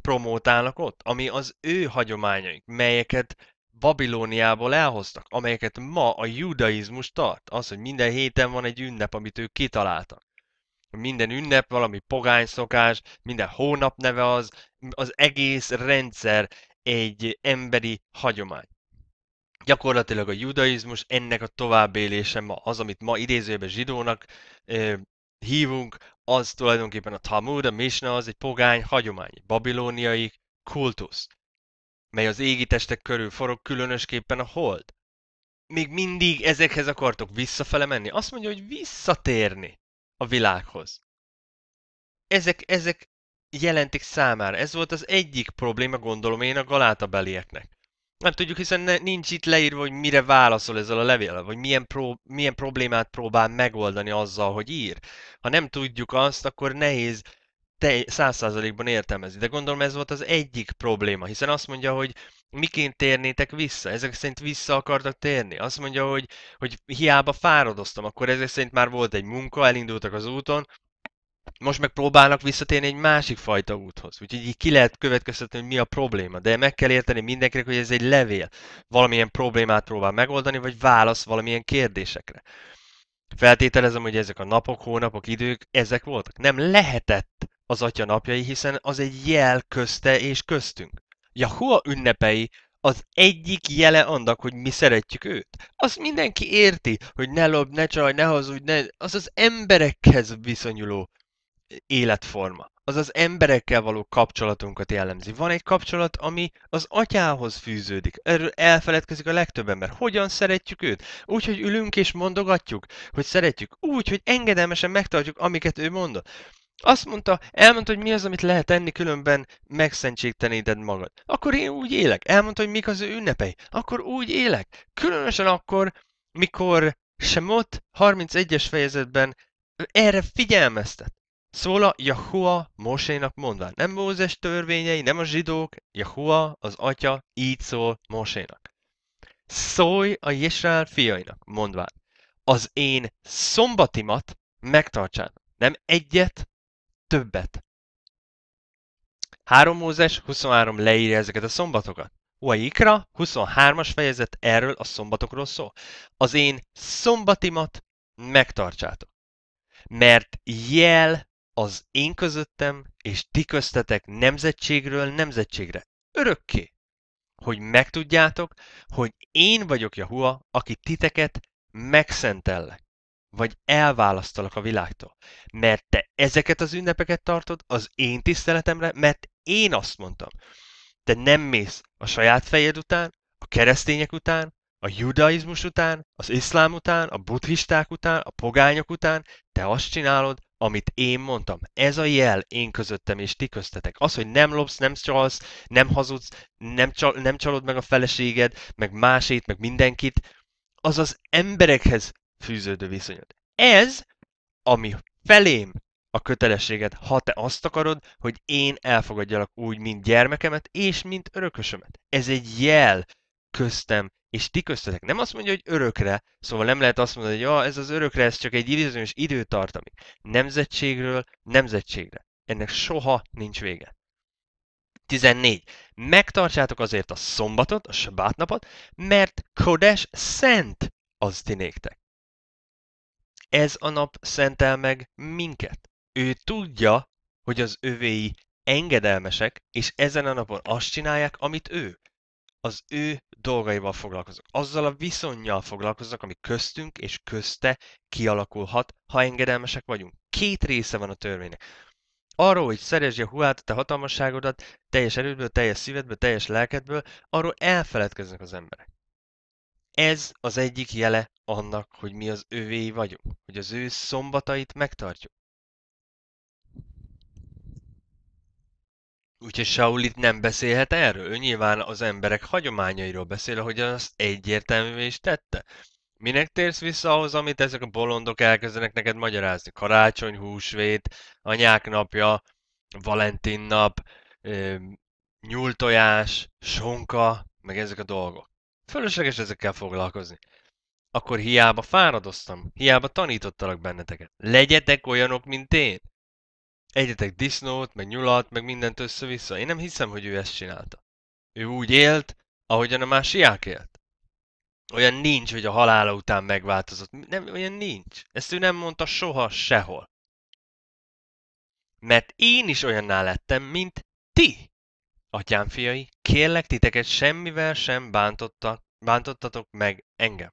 promótálnak ott, ami az ő hagyományaik, melyeket Babilóniából elhoztak, amelyeket ma a judaizmus tart. Az, hogy minden héten van egy ünnep, amit ők kitaláltak. Minden ünnep valami pogány szokás, minden hónap neve az, az egész rendszer egy emberi hagyomány gyakorlatilag a judaizmus ennek a továbbélése ma, az, amit ma idézőben zsidónak ö, hívunk, az tulajdonképpen a Talmud, a Mishnah, az egy pogány hagyomány, babilóniai kultusz, mely az égi testek körül forog, különösképpen a hold. Még mindig ezekhez akartok visszafele menni? Azt mondja, hogy visszatérni a világhoz. Ezek, ezek jelentik számára. Ez volt az egyik probléma, gondolom én, a galátabelieknek nem tudjuk, hiszen ne, nincs itt leírva, hogy mire válaszol ezzel a levél, vagy milyen, pró, milyen problémát próbál megoldani azzal, hogy ír. Ha nem tudjuk azt, akkor nehéz száz százalékban értelmezni. De gondolom ez volt az egyik probléma, hiszen azt mondja, hogy miként térnétek vissza? Ezek szerint vissza akartak térni. Azt mondja, hogy, hogy hiába fáradoztam, akkor ezek szerint már volt egy munka, elindultak az úton, most meg próbálnak visszatérni egy másik fajta úthoz. Úgyhogy így ki lehet következtetni, hogy mi a probléma. De meg kell érteni mindenkinek, hogy ez egy levél. Valamilyen problémát próbál megoldani, vagy válasz valamilyen kérdésekre. Feltételezem, hogy ezek a napok, hónapok, idők, ezek voltak. Nem lehetett az atya napjai, hiszen az egy jel közte és köztünk. Jahua ünnepei az egyik jele annak, hogy mi szeretjük őt. Azt mindenki érti, hogy ne lob, ne csaj, ne hazudj, ne... az az emberekhez viszonyuló életforma. Az az emberekkel való kapcsolatunkat jellemzi. Van egy kapcsolat, ami az atyához fűződik. Erről elfeledkezik a legtöbb ember. Hogyan szeretjük őt? Úgy, hogy ülünk és mondogatjuk, hogy szeretjük. Úgy, hogy engedelmesen megtartjuk, amiket ő mondott. Azt mondta, elmondta, hogy mi az, amit lehet enni, különben megszentségtenéded magad. Akkor én úgy élek. Elmondta, hogy mik az ő ünnepei. Akkor úgy élek. Különösen akkor, mikor Semot 31-es fejezetben erre figyelmeztet. Szóla Jahua Mosénak mondva nem Mózes törvényei, nem a zsidók, Jahua, az atya, így szól Mosénak. Szólj a Jesrál fiainak, mondván, az én szombatimat megtartsának, nem egyet, többet. Három Mózes 23 leírja ezeket a szombatokat. Uaikra 23-as fejezet erről a szombatokról szól. Az én szombatimat megtartsátok. Mert jel az én közöttem és ti köztetek nemzetségről nemzetségre, örökké, hogy megtudjátok, hogy én vagyok Jahua, aki titeket megszentellek, vagy elválasztalak a világtól. Mert te ezeket az ünnepeket tartod az én tiszteletemre, mert én azt mondtam. Te nem mész a saját fejed után, a keresztények után, a judaizmus után, az iszlám után, a buddhisták után, a pogányok után, te azt csinálod, amit én mondtam. Ez a jel én közöttem és ti köztetek. Az, hogy nem lopsz, nem csalsz, nem hazudsz, nem, csal, nem csalod meg a feleséged, meg másét, meg mindenkit, az az emberekhez fűződő viszonyod. Ez, ami felém a kötelességed, ha te azt akarod, hogy én elfogadjalak úgy, mint gyermekemet és mint örökösömet. Ez egy jel köztem és ti köztetek. Nem azt mondja, hogy örökre, szóval nem lehet azt mondani, hogy ja, ez az örökre, ez csak egy időzős időtartami. Nemzetségről nemzetségre. Ennek soha nincs vége. 14. Megtartsátok azért a szombatot, a sabátnapot, mert Kodes szent az ti néktek. Ez a nap szentel meg minket. Ő tudja, hogy az övéi engedelmesek, és ezen a napon azt csinálják, amit ő az ő dolgaival foglalkozok. Azzal a viszonyjal foglalkozok, ami köztünk és közte kialakulhat, ha engedelmesek vagyunk. Két része van a törvénynek. Arról, hogy szeresd a huát, te hatalmasságodat, teljes erődből, teljes szívedből, teljes lelkedből, arról elfeledkeznek az emberek. Ez az egyik jele annak, hogy mi az ővéi vagyunk, hogy az ő szombatait megtartjuk. Úgyhogy Saul itt nem beszélhet erről. Ő nyilván az emberek hagyományairól beszél, hogy azt egyértelművé is tette. Minek térsz vissza ahhoz, amit ezek a bolondok elkezdenek neked magyarázni? Karácsony, húsvét, anyák napja, Valentin nap, nyúltojás, sonka, meg ezek a dolgok. Fölösleges ezekkel foglalkozni. Akkor hiába fáradoztam, hiába tanítottalak benneteket. Legyetek olyanok, mint én egyetek disznót, meg nyulat, meg mindent össze-vissza. Én nem hiszem, hogy ő ezt csinálta. Ő úgy élt, ahogyan a másiák élt. Olyan nincs, hogy a halála után megváltozott. Nem, olyan nincs. Ezt ő nem mondta soha sehol. Mert én is olyanná lettem, mint ti. Atyám fiai, kérlek titeket semmivel sem bántottak, bántottatok meg engem.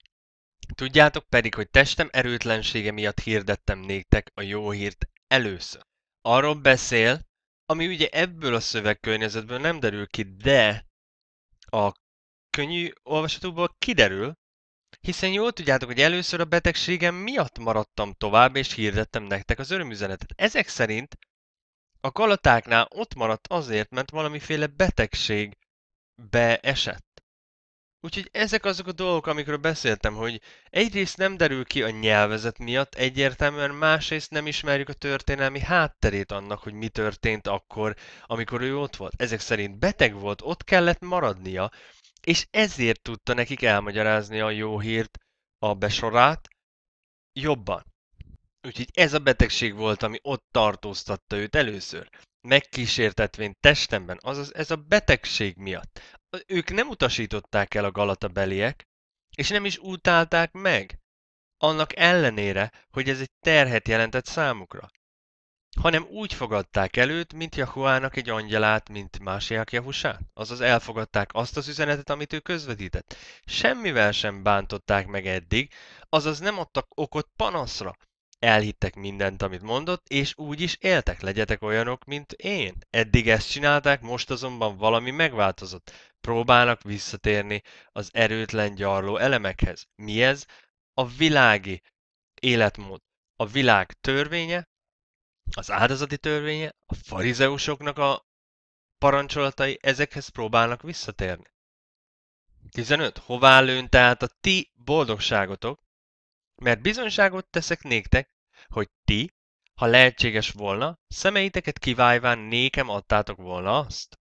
Tudjátok pedig, hogy testem erőtlensége miatt hirdettem néktek a jó hírt először arról beszél, ami ugye ebből a szövegkörnyezetből nem derül ki, de a könnyű olvasatóból kiderül, hiszen jól tudjátok, hogy először a betegségem miatt maradtam tovább, és hirdettem nektek az örömüzenetet. Ezek szerint a kalatáknál ott maradt azért, mert valamiféle betegség beesett. Úgyhogy ezek azok a dolgok, amikről beszéltem, hogy egyrészt nem derül ki a nyelvezet miatt egyértelműen, másrészt nem ismerjük a történelmi hátterét annak, hogy mi történt akkor, amikor ő ott volt. Ezek szerint beteg volt, ott kellett maradnia, és ezért tudta nekik elmagyarázni a jó hírt, a besorát jobban. Úgyhogy ez a betegség volt, ami ott tartóztatta őt először megkísértetvén testemben, azaz ez a betegség miatt, ők nem utasították el a Galata beliek, és nem is utálták meg, annak ellenére, hogy ez egy terhet jelentett számukra, hanem úgy fogadták előtt, mint Jahuának egy angyalát, mint másiak Jahusát. Azaz elfogadták azt az üzenetet, amit ő közvetített. Semmivel sem bántották meg eddig, azaz nem adtak okot panaszra, elhittek mindent, amit mondott, és úgy is éltek, legyetek olyanok, mint én. Eddig ezt csinálták, most azonban valami megváltozott. Próbálnak visszatérni az erőtlen gyarló elemekhez. Mi ez? A világi életmód. A világ törvénye, az áldozati törvénye, a farizeusoknak a parancsolatai, ezekhez próbálnak visszatérni. 15. Hová lőn tehát a ti boldogságotok, mert bizonyságot teszek néktek, hogy ti, ha lehetséges volna, szemeiteket kiválván nékem adtátok volna azt.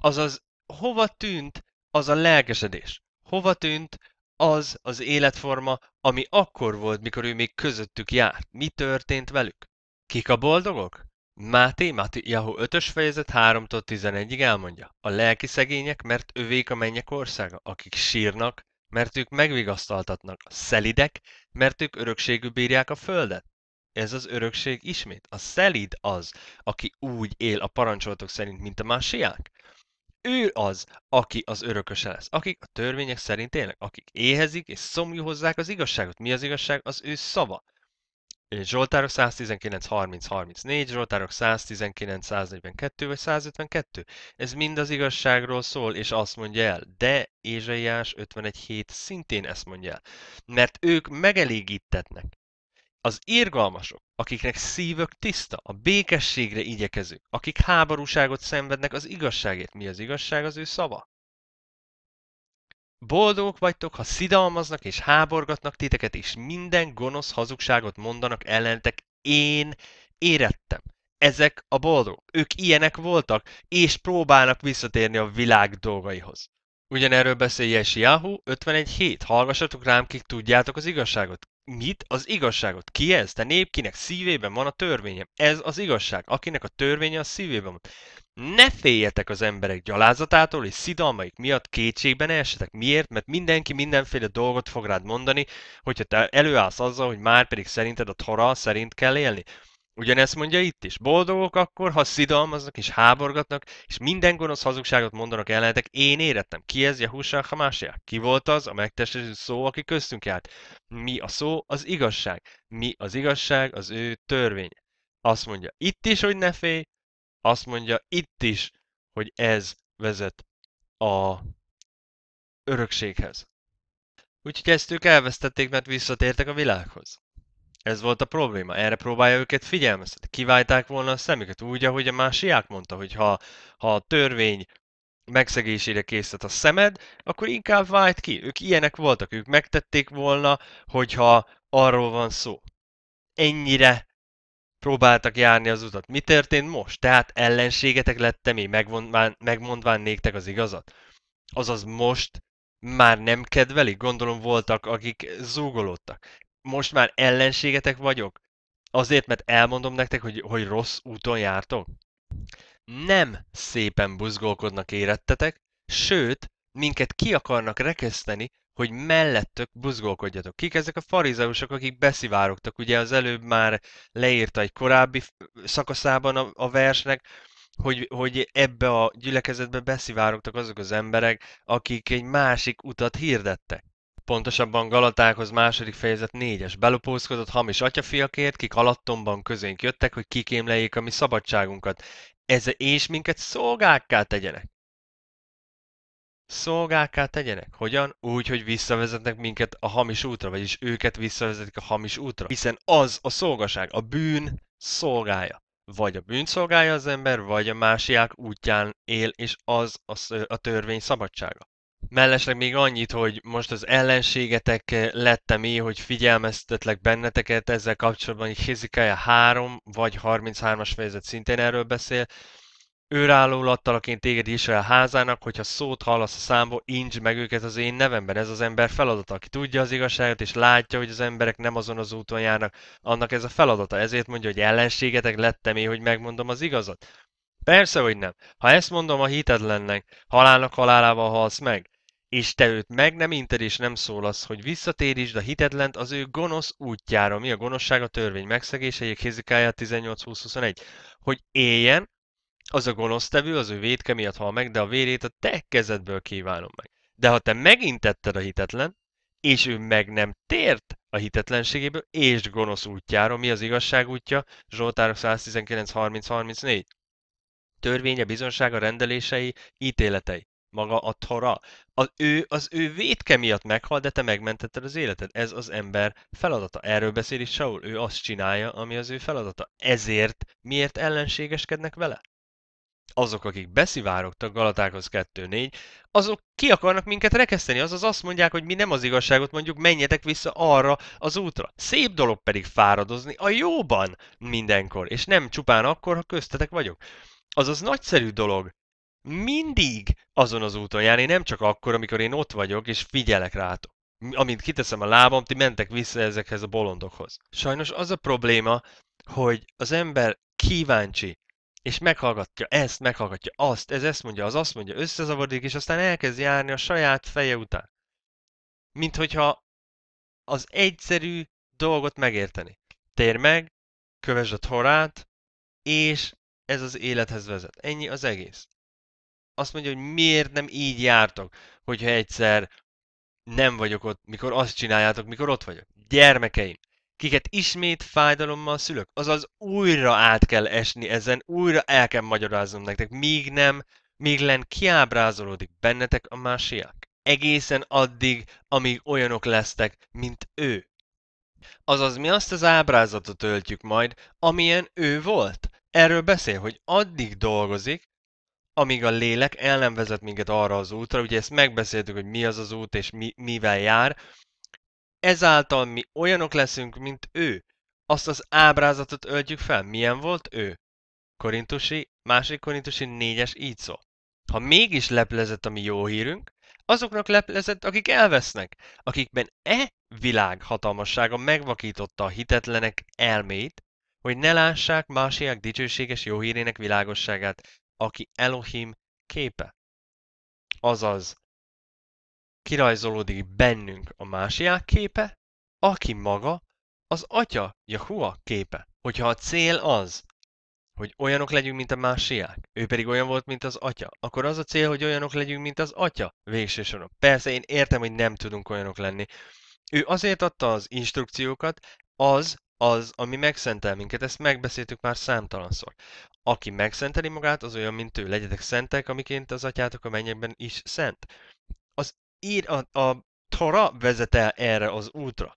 Azaz, hova tűnt az a lelkesedés? Hova tűnt az az életforma, ami akkor volt, mikor ő még közöttük járt? Mi történt velük? Kik a boldogok? Máté, Máté, Jahu 5-ös fejezet 3 11-ig elmondja. A lelki szegények, mert övék a mennyek országa, akik sírnak, mert ők megvigasztaltatnak, szelidek, mert ők örökségű bírják a földet. Ez az örökség ismét. A szelid az, aki úgy él a parancsolatok szerint, mint a másiák. Ő az, aki az örököse lesz, akik a törvények szerint élnek, akik éhezik és hozzák az igazságot. Mi az igazság? Az ő szava és Zsoltárok 119, 30, 34, Zsoltárok 119, 142 vagy 152. Ez mind az igazságról szól, és azt mondja el. De Ézsaiás 7 szintén ezt mondja el. Mert ők megelégítetnek. Az irgalmasok, akiknek szívök tiszta, a békességre igyekezők, akik háborúságot szenvednek az igazságért. Mi az igazság? Az ő szava. Boldogok vagytok, ha szidalmaznak és háborgatnak titeket, és minden gonosz hazugságot mondanak ellentek, Én érettem. Ezek a boldogok. Ők ilyenek voltak, és próbálnak visszatérni a világ dolgaihoz. Ugyanerről beszél 51-7 Hallgassatok rám, kik tudjátok az igazságot. Mit? Az igazságot. Ki ez? Te népkinek szívében van a törvényem. Ez az igazság, akinek a törvénye a szívében van. Ne féljetek az emberek gyalázatától és szidalmaik miatt kétségben esetek. Miért? Mert mindenki mindenféle dolgot fog rád mondani, hogyha te előállsz azzal, hogy már pedig szerinted a Tora szerint kell élni. Ugyanezt mondja itt is. Boldogok akkor, ha szidalmaznak és háborgatnak, és minden gonosz hazugságot mondanak ellenetek. Én érettem. Ki ez Jahusá Hamásja? Ki volt az a megtestesítő szó, aki köztünk járt? Mi a szó? Az igazság. Mi az igazság? Az ő törvény. Azt mondja itt is, hogy ne félj, azt mondja itt is, hogy ez vezet a örökséghez. ezt ők elvesztették, mert visszatértek a világhoz. Ez volt a probléma, erre próbálja őket figyelmeztetni. Kiválták volna a szemüket, úgy, ahogy a másiák mondta, hogy ha, ha a törvény megszegésére készített a szemed, akkor inkább vált ki. Ők ilyenek voltak, ők megtették volna, hogyha arról van szó. Ennyire próbáltak járni az utat. Mi történt most? Tehát ellenségetek lettem én, megmondván, megmondván néktek az igazat. Azaz most már nem kedvelik? Gondolom voltak, akik zúgolódtak. Most már ellenségetek vagyok? Azért, mert elmondom nektek, hogy, hogy rossz úton jártok? Nem szépen buzgolkodnak érettetek, sőt, minket ki akarnak rekeszteni, hogy mellettök buzgolkodjatok. Kik ezek a farizeusok, akik beszivárogtak? Ugye az előbb már leírta egy korábbi szakaszában a, a versnek, hogy, hogy ebbe a gyülekezetbe beszivárogtak azok az emberek, akik egy másik utat hirdettek. Pontosabban Galatákhoz második fejezet négyes belopózkodott hamis atyafiakért, kik alattomban közénk jöttek, hogy kikémlejék a mi szabadságunkat. Ez és minket szolgákká tegyenek szolgákká tegyenek. Hogyan? Úgy, hogy visszavezetnek minket a hamis útra, vagyis őket visszavezetik a hamis útra. Hiszen az a szolgaság, a bűn szolgája. Vagy a bűn szolgálja az ember, vagy a másiák útján él, és az a, törvény szabadsága. Mellesleg még annyit, hogy most az ellenségetek eh, lettem én, hogy figyelmeztetlek benneteket, ezzel kapcsolatban Hizikája 3 vagy 33-as fejezet szintén erről beszél, Őrálló lattalaként téged Izrael házának, hogyha szót hallasz a számból, incs meg őket az én nevemben. Ez az ember feladata, aki tudja az igazságot, és látja, hogy az emberek nem azon az úton járnak, annak ez a feladata. Ezért mondja, hogy ellenségetek lettem én, hogy megmondom az igazat. Persze, hogy nem. Ha ezt mondom, a hitetlennek. Halálnak halálával halsz meg. És te őt meg nem inted és nem szólasz, hogy visszatérítsd a hitetlent az ő gonosz útjára. Mi a gonoszság a törvény megszegése, Hézikája 18.20.21. Hogy éljen, az a gonosztevő az ő védke miatt hal meg, de a vérét a te kezedből kívánom meg. De ha te megint a hitetlen, és ő meg nem tért a hitetlenségéből és gonosz útjára, mi az igazság útja, Zsoltárok 119.30.34. Törvénye, bizonsága, rendelései, ítéletei maga a Tora. Az ő, az ő védke miatt meghal, de te megmentetted az életed. Ez az ember feladata. Erről beszél is Saul. Ő azt csinálja, ami az ő feladata. Ezért miért ellenségeskednek vele? azok, akik beszivárogtak Galatákhoz 2-4, azok ki akarnak minket rekeszteni, azaz azt mondják, hogy mi nem az igazságot mondjuk, menjetek vissza arra az útra. Szép dolog pedig fáradozni a jóban mindenkor, és nem csupán akkor, ha köztetek vagyok. Azaz nagyszerű dolog mindig azon az úton járni, nem csak akkor, amikor én ott vagyok, és figyelek rátok. Amint kiteszem a lábam, ti mentek vissza ezekhez a bolondokhoz. Sajnos az a probléma, hogy az ember kíváncsi és meghallgatja ezt, meghallgatja azt, ez ezt mondja, az azt mondja, összezavarodik, és aztán elkezd járni a saját feje után. Mint hogyha az egyszerű dolgot megérteni. Tér meg, kövesd a torát, és ez az élethez vezet. Ennyi az egész. Azt mondja, hogy miért nem így jártok, hogyha egyszer nem vagyok ott, mikor azt csináljátok, mikor ott vagyok. Gyermekeim, kiket ismét fájdalommal szülök. Azaz újra át kell esni ezen, újra el kell magyaráznom nektek, míg nem, míg len kiábrázolódik bennetek a másiak. Egészen addig, amíg olyanok lesztek, mint ő. Azaz mi azt az ábrázatot öltjük majd, amilyen ő volt. Erről beszél, hogy addig dolgozik, amíg a lélek el nem vezet minket arra az útra, ugye ezt megbeszéltük, hogy mi az az út és mi, mivel jár, ezáltal mi olyanok leszünk, mint ő. Azt az ábrázatot öltjük fel. Milyen volt ő? Korintusi, másik Korintusi négyes így szó. Ha mégis leplezett a mi jó hírünk, azoknak leplezett, akik elvesznek, akikben e világ hatalmassága megvakította a hitetlenek elmét, hogy ne lássák másiak dicsőséges jó hírének világosságát, aki Elohim képe. Azaz, kirajzolódik bennünk a másiák képe, aki maga az atya Jahua képe. Hogyha a cél az, hogy olyanok legyünk, mint a másiák, ő pedig olyan volt, mint az atya, akkor az a cél, hogy olyanok legyünk, mint az atya végső soron. Persze én értem, hogy nem tudunk olyanok lenni. Ő azért adta az instrukciókat, az, az, ami megszentel minket, ezt megbeszéltük már számtalanszor. Aki megszenteli magát, az olyan, mint ő. Legyetek szentek, amiként az atyátok a mennyekben is szent ír, a, a Tora vezet el erre az útra.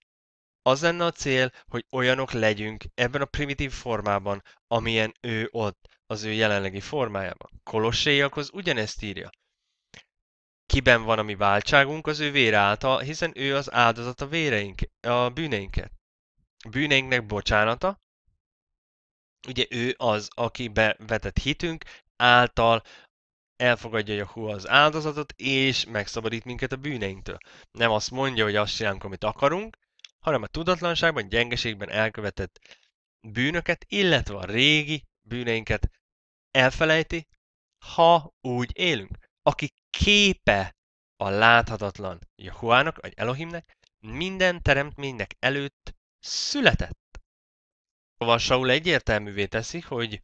Az lenne a cél, hogy olyanok legyünk ebben a primitív formában, amilyen ő ott, az ő jelenlegi formájában. Kolosséjakhoz ugyanezt írja. Kiben van a mi váltságunk az ő vére által, hiszen ő az áldozat a véreink, a bűneinket. bűneinknek bocsánata, ugye ő az, aki bevetett hitünk által elfogadja Jahua az áldozatot, és megszabadít minket a bűneinktől. Nem azt mondja, hogy azt csinálunk, amit akarunk, hanem a tudatlanságban, gyengeségben elkövetett bűnöket, illetve a régi bűneinket elfelejti, ha úgy élünk. Aki képe a láthatatlan Jahuának, vagy Elohimnek, minden teremtménynek előtt született. Szóval Saul egyértelművé teszi, hogy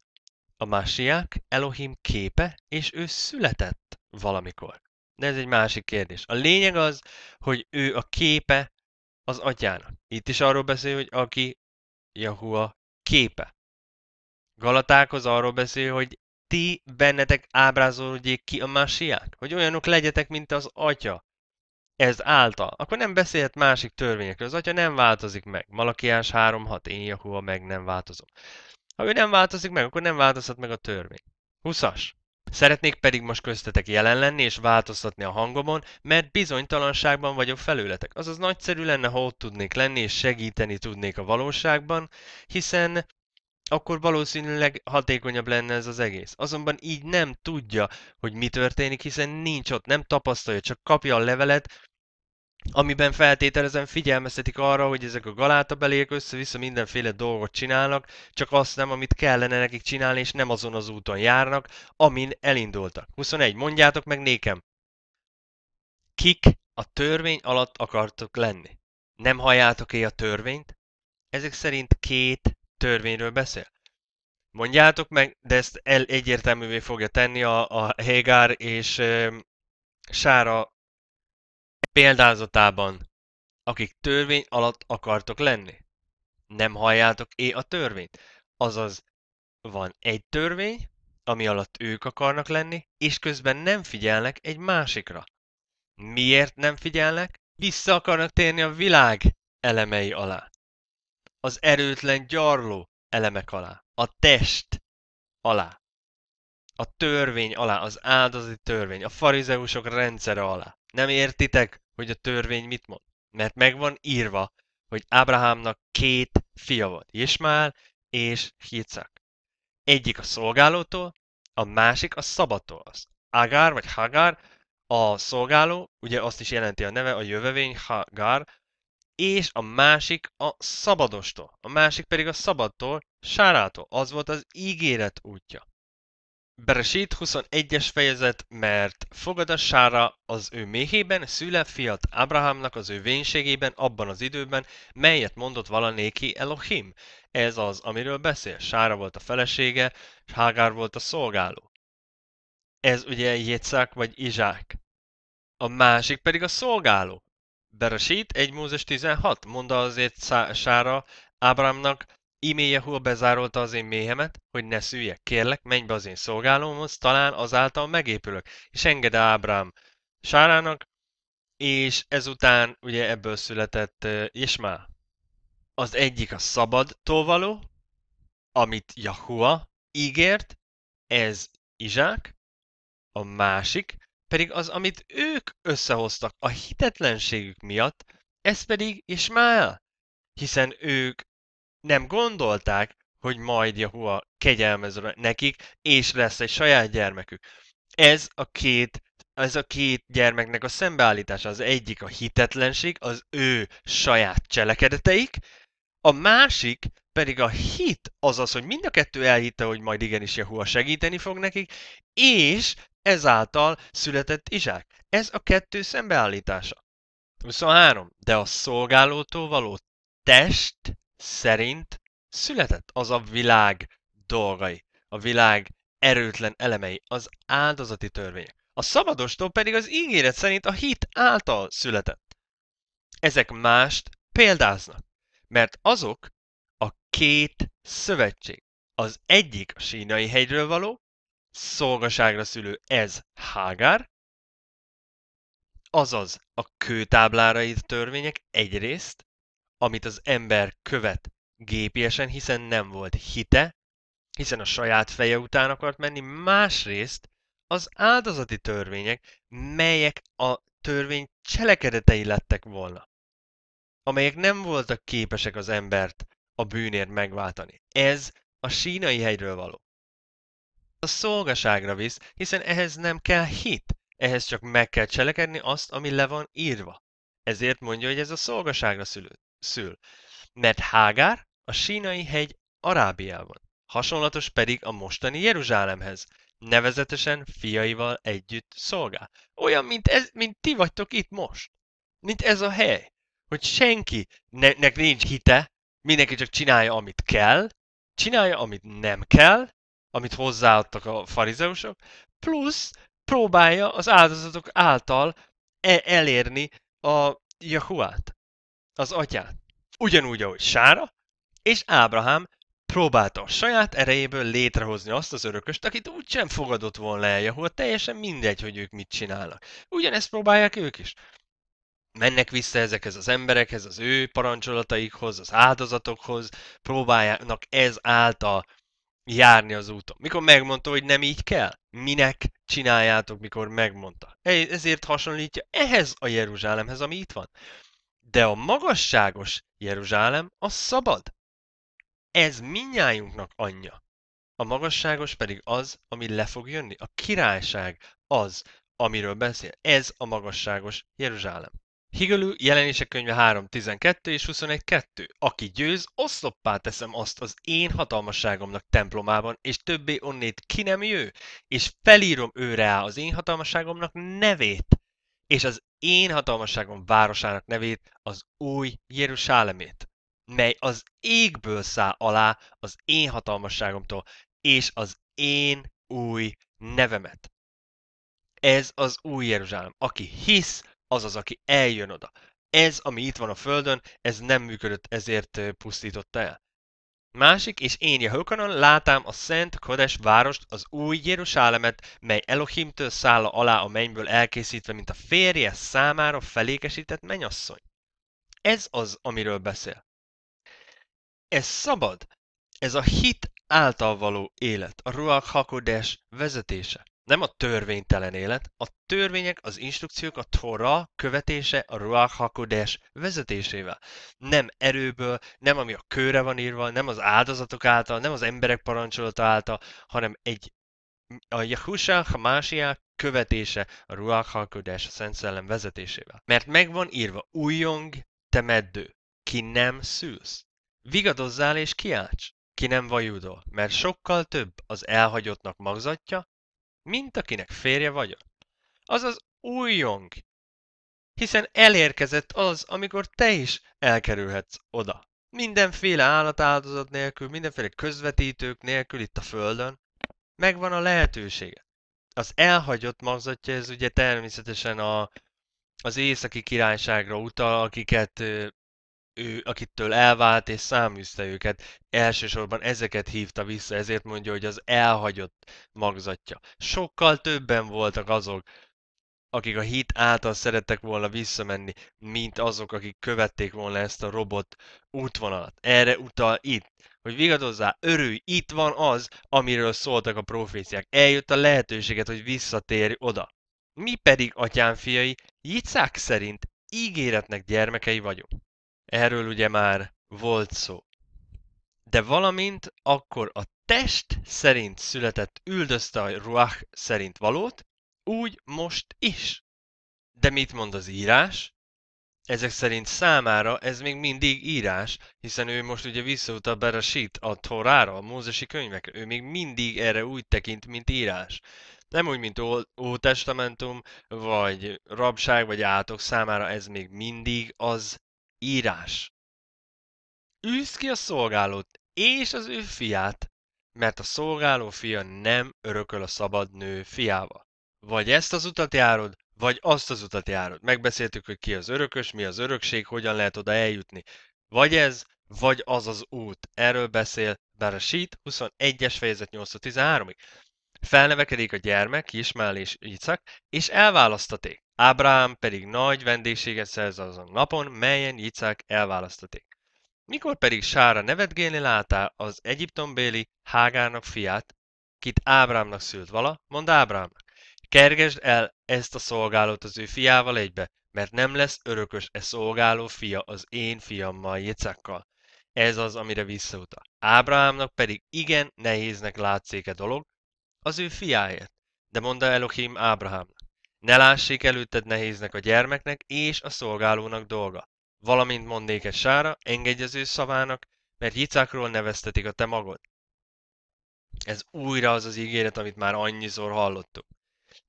a Másiák Elohim képe, és ő született valamikor. De ez egy másik kérdés. A lényeg az, hogy ő a képe az atyának. Itt is arról beszél, hogy aki Jahua képe. Galatákhoz arról beszél, hogy ti bennetek ábrázolódjék ki a másiák, hogy olyanok legyetek, mint az atya. Ez által. Akkor nem beszélhet másik törvényekről. Az atya nem változik meg. Malakiás 3-6, Én Jahua meg nem változom. Ha ő nem változik meg, akkor nem változhat meg a törvény. 20 Szeretnék pedig most köztetek jelen lenni és változtatni a hangomon, mert bizonytalanságban vagyok felőletek. Azaz nagyszerű lenne, ha ott tudnék lenni és segíteni tudnék a valóságban, hiszen akkor valószínűleg hatékonyabb lenne ez az egész. Azonban így nem tudja, hogy mi történik, hiszen nincs ott, nem tapasztalja, csak kapja a levelet, amiben feltételezem figyelmeztetik arra, hogy ezek a belék össze-vissza mindenféle dolgot csinálnak, csak azt nem, amit kellene nekik csinálni, és nem azon az úton járnak, amin elindultak. 21. Mondjátok meg nékem, kik a törvény alatt akartok lenni? Nem halljátok-e a törvényt? Ezek szerint két törvényről beszél. Mondjátok meg, de ezt el egyértelművé fogja tenni a, a Hégár és e, Sára példázatában, akik törvény alatt akartok lenni. Nem halljátok-é a törvényt? Azaz, van egy törvény, ami alatt ők akarnak lenni, és közben nem figyelnek egy másikra. Miért nem figyelnek? Vissza akarnak térni a világ elemei alá. Az erőtlen gyarló elemek alá. A test alá. A törvény alá, az áldozati törvény, a farizeusok rendszere alá. Nem értitek? hogy a törvény mit mond. Mert megvan írva, hogy Ábrahámnak két fia volt, Ismál és Hicak. Egyik a szolgálótól, a másik a szabadtól. Az Agár vagy Hagár, a szolgáló, ugye azt is jelenti a neve, a jövevény Hagár, és a másik a szabadostól, a másik pedig a szabadtól, Sárától. Az volt az ígéret útja. Beresít 21-es fejezet, mert fogadassára az ő méhében szüle fiat Ábrahámnak az ő vénységében abban az időben, melyet mondott valanéki Elohim. Ez az, amiről beszél. Sára volt a felesége, és Hágár volt a szolgáló. Ez ugye Jézsák vagy Izsák. A másik pedig a szolgáló. Beresít 1 Mózes 16, mondta azért Sára Ábrahámnak, Imé Jehul bezárolta az én méhemet, hogy ne szüljek, kérlek, menj be az én szolgálomhoz, talán azáltal megépülök, és engede Ábrám Sárának, és ezután ugye ebből született Ismá. Az egyik a szabad tóvaló, amit Jahua ígért, ez Izsák, a másik pedig az, amit ők összehoztak a hitetlenségük miatt, ez pedig Ismáel, hiszen ők nem gondolták, hogy majd Jahua kegyelmez nekik, és lesz egy saját gyermekük. Ez a két ez a két gyermeknek a szembeállítása. Az egyik a hitetlenség, az ő saját cselekedeteik, a másik pedig a hit, azaz, hogy mind a kettő elhitte, hogy majd igenis Jehua segíteni fog nekik, és ezáltal született Izsák. Ez a kettő szembeállítása. 23. De a szolgálótól való test szerint született az a világ dolgai, a világ erőtlen elemei, az áldozati törvény. A szabadostól pedig az ígéret szerint a hit által született. Ezek mást példáznak, mert azok a két szövetség. Az egyik a sínai hegyről való, szolgaságra szülő ez Hágár, azaz a kőtáblára írt törvények egyrészt, amit az ember követ gépiesen, hiszen nem volt hite, hiszen a saját feje után akart menni, másrészt az áldozati törvények, melyek a törvény cselekedetei lettek volna, amelyek nem voltak képesek az embert a bűnért megváltani. Ez a sínai hegyről való. A szolgaságra visz, hiszen ehhez nem kell hit, ehhez csak meg kell cselekedni azt, ami le van írva. Ezért mondja, hogy ez a szolgaságra szülőt szül, mert Hágár a sínai hegy Arábiában, hasonlatos pedig a mostani Jeruzsálemhez, nevezetesen fiaival együtt szolgál. Olyan, mint, ez, mint ti vagytok itt most. Mint ez a hely, hogy senki ne, nek nincs hite, mindenki csak csinálja, amit kell, csinálja, amit nem kell, amit hozzáadtak a farizeusok, plusz próbálja az áldozatok által e-, elérni a Jahuát az atyát, ugyanúgy, ahogy Sára, és Ábrahám próbálta a saját erejéből létrehozni azt az örököst, akit úgysem fogadott volna el ahol teljesen mindegy, hogy ők mit csinálnak. Ugyanezt próbálják ők is. Mennek vissza ezekhez az emberekhez, az ő parancsolataikhoz, az áldozatokhoz, próbálnak ez által járni az úton. Mikor megmondta, hogy nem így kell? Minek csináljátok, mikor megmondta? E-, ezért hasonlítja ehhez a Jeruzsálemhez, ami itt van de a magasságos Jeruzsálem az szabad. Ez minnyájunknak anyja. A magasságos pedig az, ami le fog jönni. A királyság az, amiről beszél. Ez a magasságos Jeruzsálem. Higölő jelenések könyve 3.12 és 21.2. Aki győz, oszloppá teszem azt az én hatalmasságomnak templomában, és többé onnét ki nem jő, és felírom őre az én hatalmasságomnak nevét, és az én hatalmasságom városának nevét, az új Jeruzsálemét, mely az égből száll alá az én hatalmasságomtól, és az én új nevemet. Ez az új Jeruzsálem. Aki hisz, az az, aki eljön oda. Ez, ami itt van a földön, ez nem működött, ezért pusztította el. Másik, és én Jehokanon látám a Szent Kodes várost, az új Jerusálemet, mely Elohimtől szálla alá a mennyből elkészítve, mint a férje számára felékesített mennyasszony. Ez az, amiről beszél. Ez szabad, ez a hit által való élet, a Ruach Hakodes vezetése nem a törvénytelen élet, a törvények, az instrukciók, a Torah követése a Ruach HaKodesh vezetésével. Nem erőből, nem ami a kőre van írva, nem az áldozatok által, nem az emberek parancsolata által, hanem egy a Yahusha Hamásiá követése a Ruach HaKodesh, a Szent Szellem vezetésével. Mert megvan írva, újjong, te meddő, ki nem szülsz. Vigadozzál és kiálts, ki nem vajudol, mert sokkal több az elhagyottnak magzatja, mint akinek férje vagyok. Azaz újjong, hiszen elérkezett az, amikor te is elkerülhetsz oda. Mindenféle állatáldozat nélkül, mindenféle közvetítők nélkül itt a Földön megvan a lehetősége. Az elhagyott magzatja, ez ugye természetesen a, az északi királyságra utal, akiket ő, akitől elvált és száműzte őket, elsősorban ezeket hívta vissza, ezért mondja, hogy az elhagyott magzatja. Sokkal többen voltak azok, akik a hit által szerettek volna visszamenni, mint azok, akik követték volna ezt a robot útvonalat. Erre utal itt, hogy vigadozzá, örülj, itt van az, amiről szóltak a proféciák. Eljött a lehetőséget, hogy visszatérj oda. Mi pedig, atyám fiai, Jicák szerint ígéretnek gyermekei vagyunk. Erről ugye már volt szó. De valamint akkor a test szerint született üldözte a ruach szerint valót, úgy most is. De mit mond az írás? Ezek szerint számára ez még mindig írás, hiszen ő most ugye visszautal Bereshit a Torára, a mózesi könyvekre. Ő még mindig erre úgy tekint, mint írás. Nem úgy, mint testamentum vagy rabság, vagy átok számára ez még mindig az írás. Üsz ki a szolgálót és az ő fiát, mert a szolgáló fia nem örököl a szabad nő fiával. Vagy ezt az utat járod, vagy azt az utat járod. Megbeszéltük, hogy ki az örökös, mi az örökség, hogyan lehet oda eljutni. Vagy ez, vagy az az út. Erről beszél Bereshit 21-es fejezet 8-13-ig. Felnevekedik a gyermek, Ismál és Icak, és elválasztaték. Ábrahám pedig nagy vendégséget szerz azon napon, melyen Icák elválasztaték. Mikor pedig Sára nevetgélni látá az egyiptombéli Hágának fiát, kit Ábrámnak szült vala, mond Ábrámnak. Kergesd el ezt a szolgálót az ő fiával egybe, mert nem lesz örökös e szolgáló fia az én fiammal, Jécekkal. Ez az, amire visszauta. Ábrahámnak pedig igen nehéznek látszik a e dolog, az ő fiáért. De mondta Elohim Ábrahámnak, ne lássék előtted nehéznek a gyermeknek és a szolgálónak dolga. Valamint mondnék egy sára, engedj az ő szavának, mert Jicákról neveztetik a te magod. Ez újra az az ígéret, amit már annyiszor hallottuk.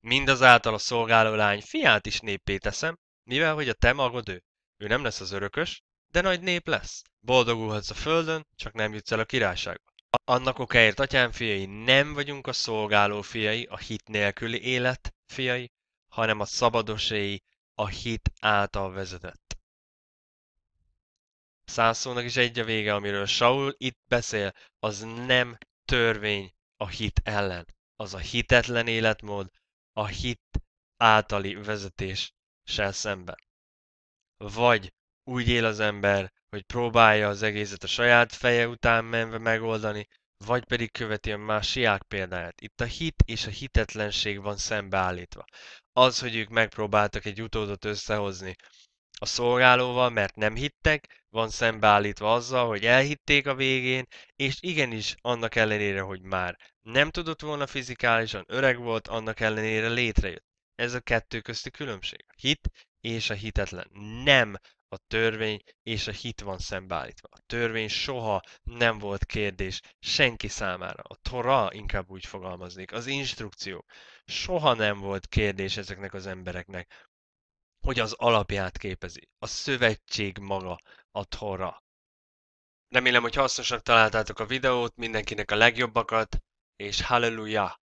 Mindazáltal a szolgáló lány fiát is néppé teszem, mivel hogy a te magod ő. Ő nem lesz az örökös, de nagy nép lesz. Boldogulhatsz a földön, csak nem jutsz el a királyságba. Annak okáért atyám fiai nem vagyunk a szolgáló fiai, a hit nélküli élet fiai, hanem a szabadosai, a hit által vezetett. Szászónak is egy a vége, amiről Saul itt beszél, az nem törvény a hit ellen. Az a hitetlen életmód, a hit általi vezetéssel szemben. Vagy úgy él az ember, hogy próbálja az egészet a saját feje után menve megoldani, vagy pedig követi a másiák példáját. Itt a hit és a hitetlenség van szembeállítva. Az, hogy ők megpróbáltak egy utódot összehozni a szolgálóval, mert nem hittek, van szembeállítva azzal, hogy elhitték a végén, és igenis, annak ellenére, hogy már nem tudott volna fizikálisan, öreg volt, annak ellenére létrejött. Ez a kettő közti különbség. A hit és a hitetlen. Nem a törvény és a hit van szembeállítva. A törvény soha nem volt kérdés senki számára. A Torah inkább úgy fogalmaznék, az instrukció. Soha nem volt kérdés ezeknek az embereknek, hogy az alapját képezi. A szövetség maga a Torah. Remélem, hogy hasznosak találtátok a videót, mindenkinek a legjobbakat, és halleluja!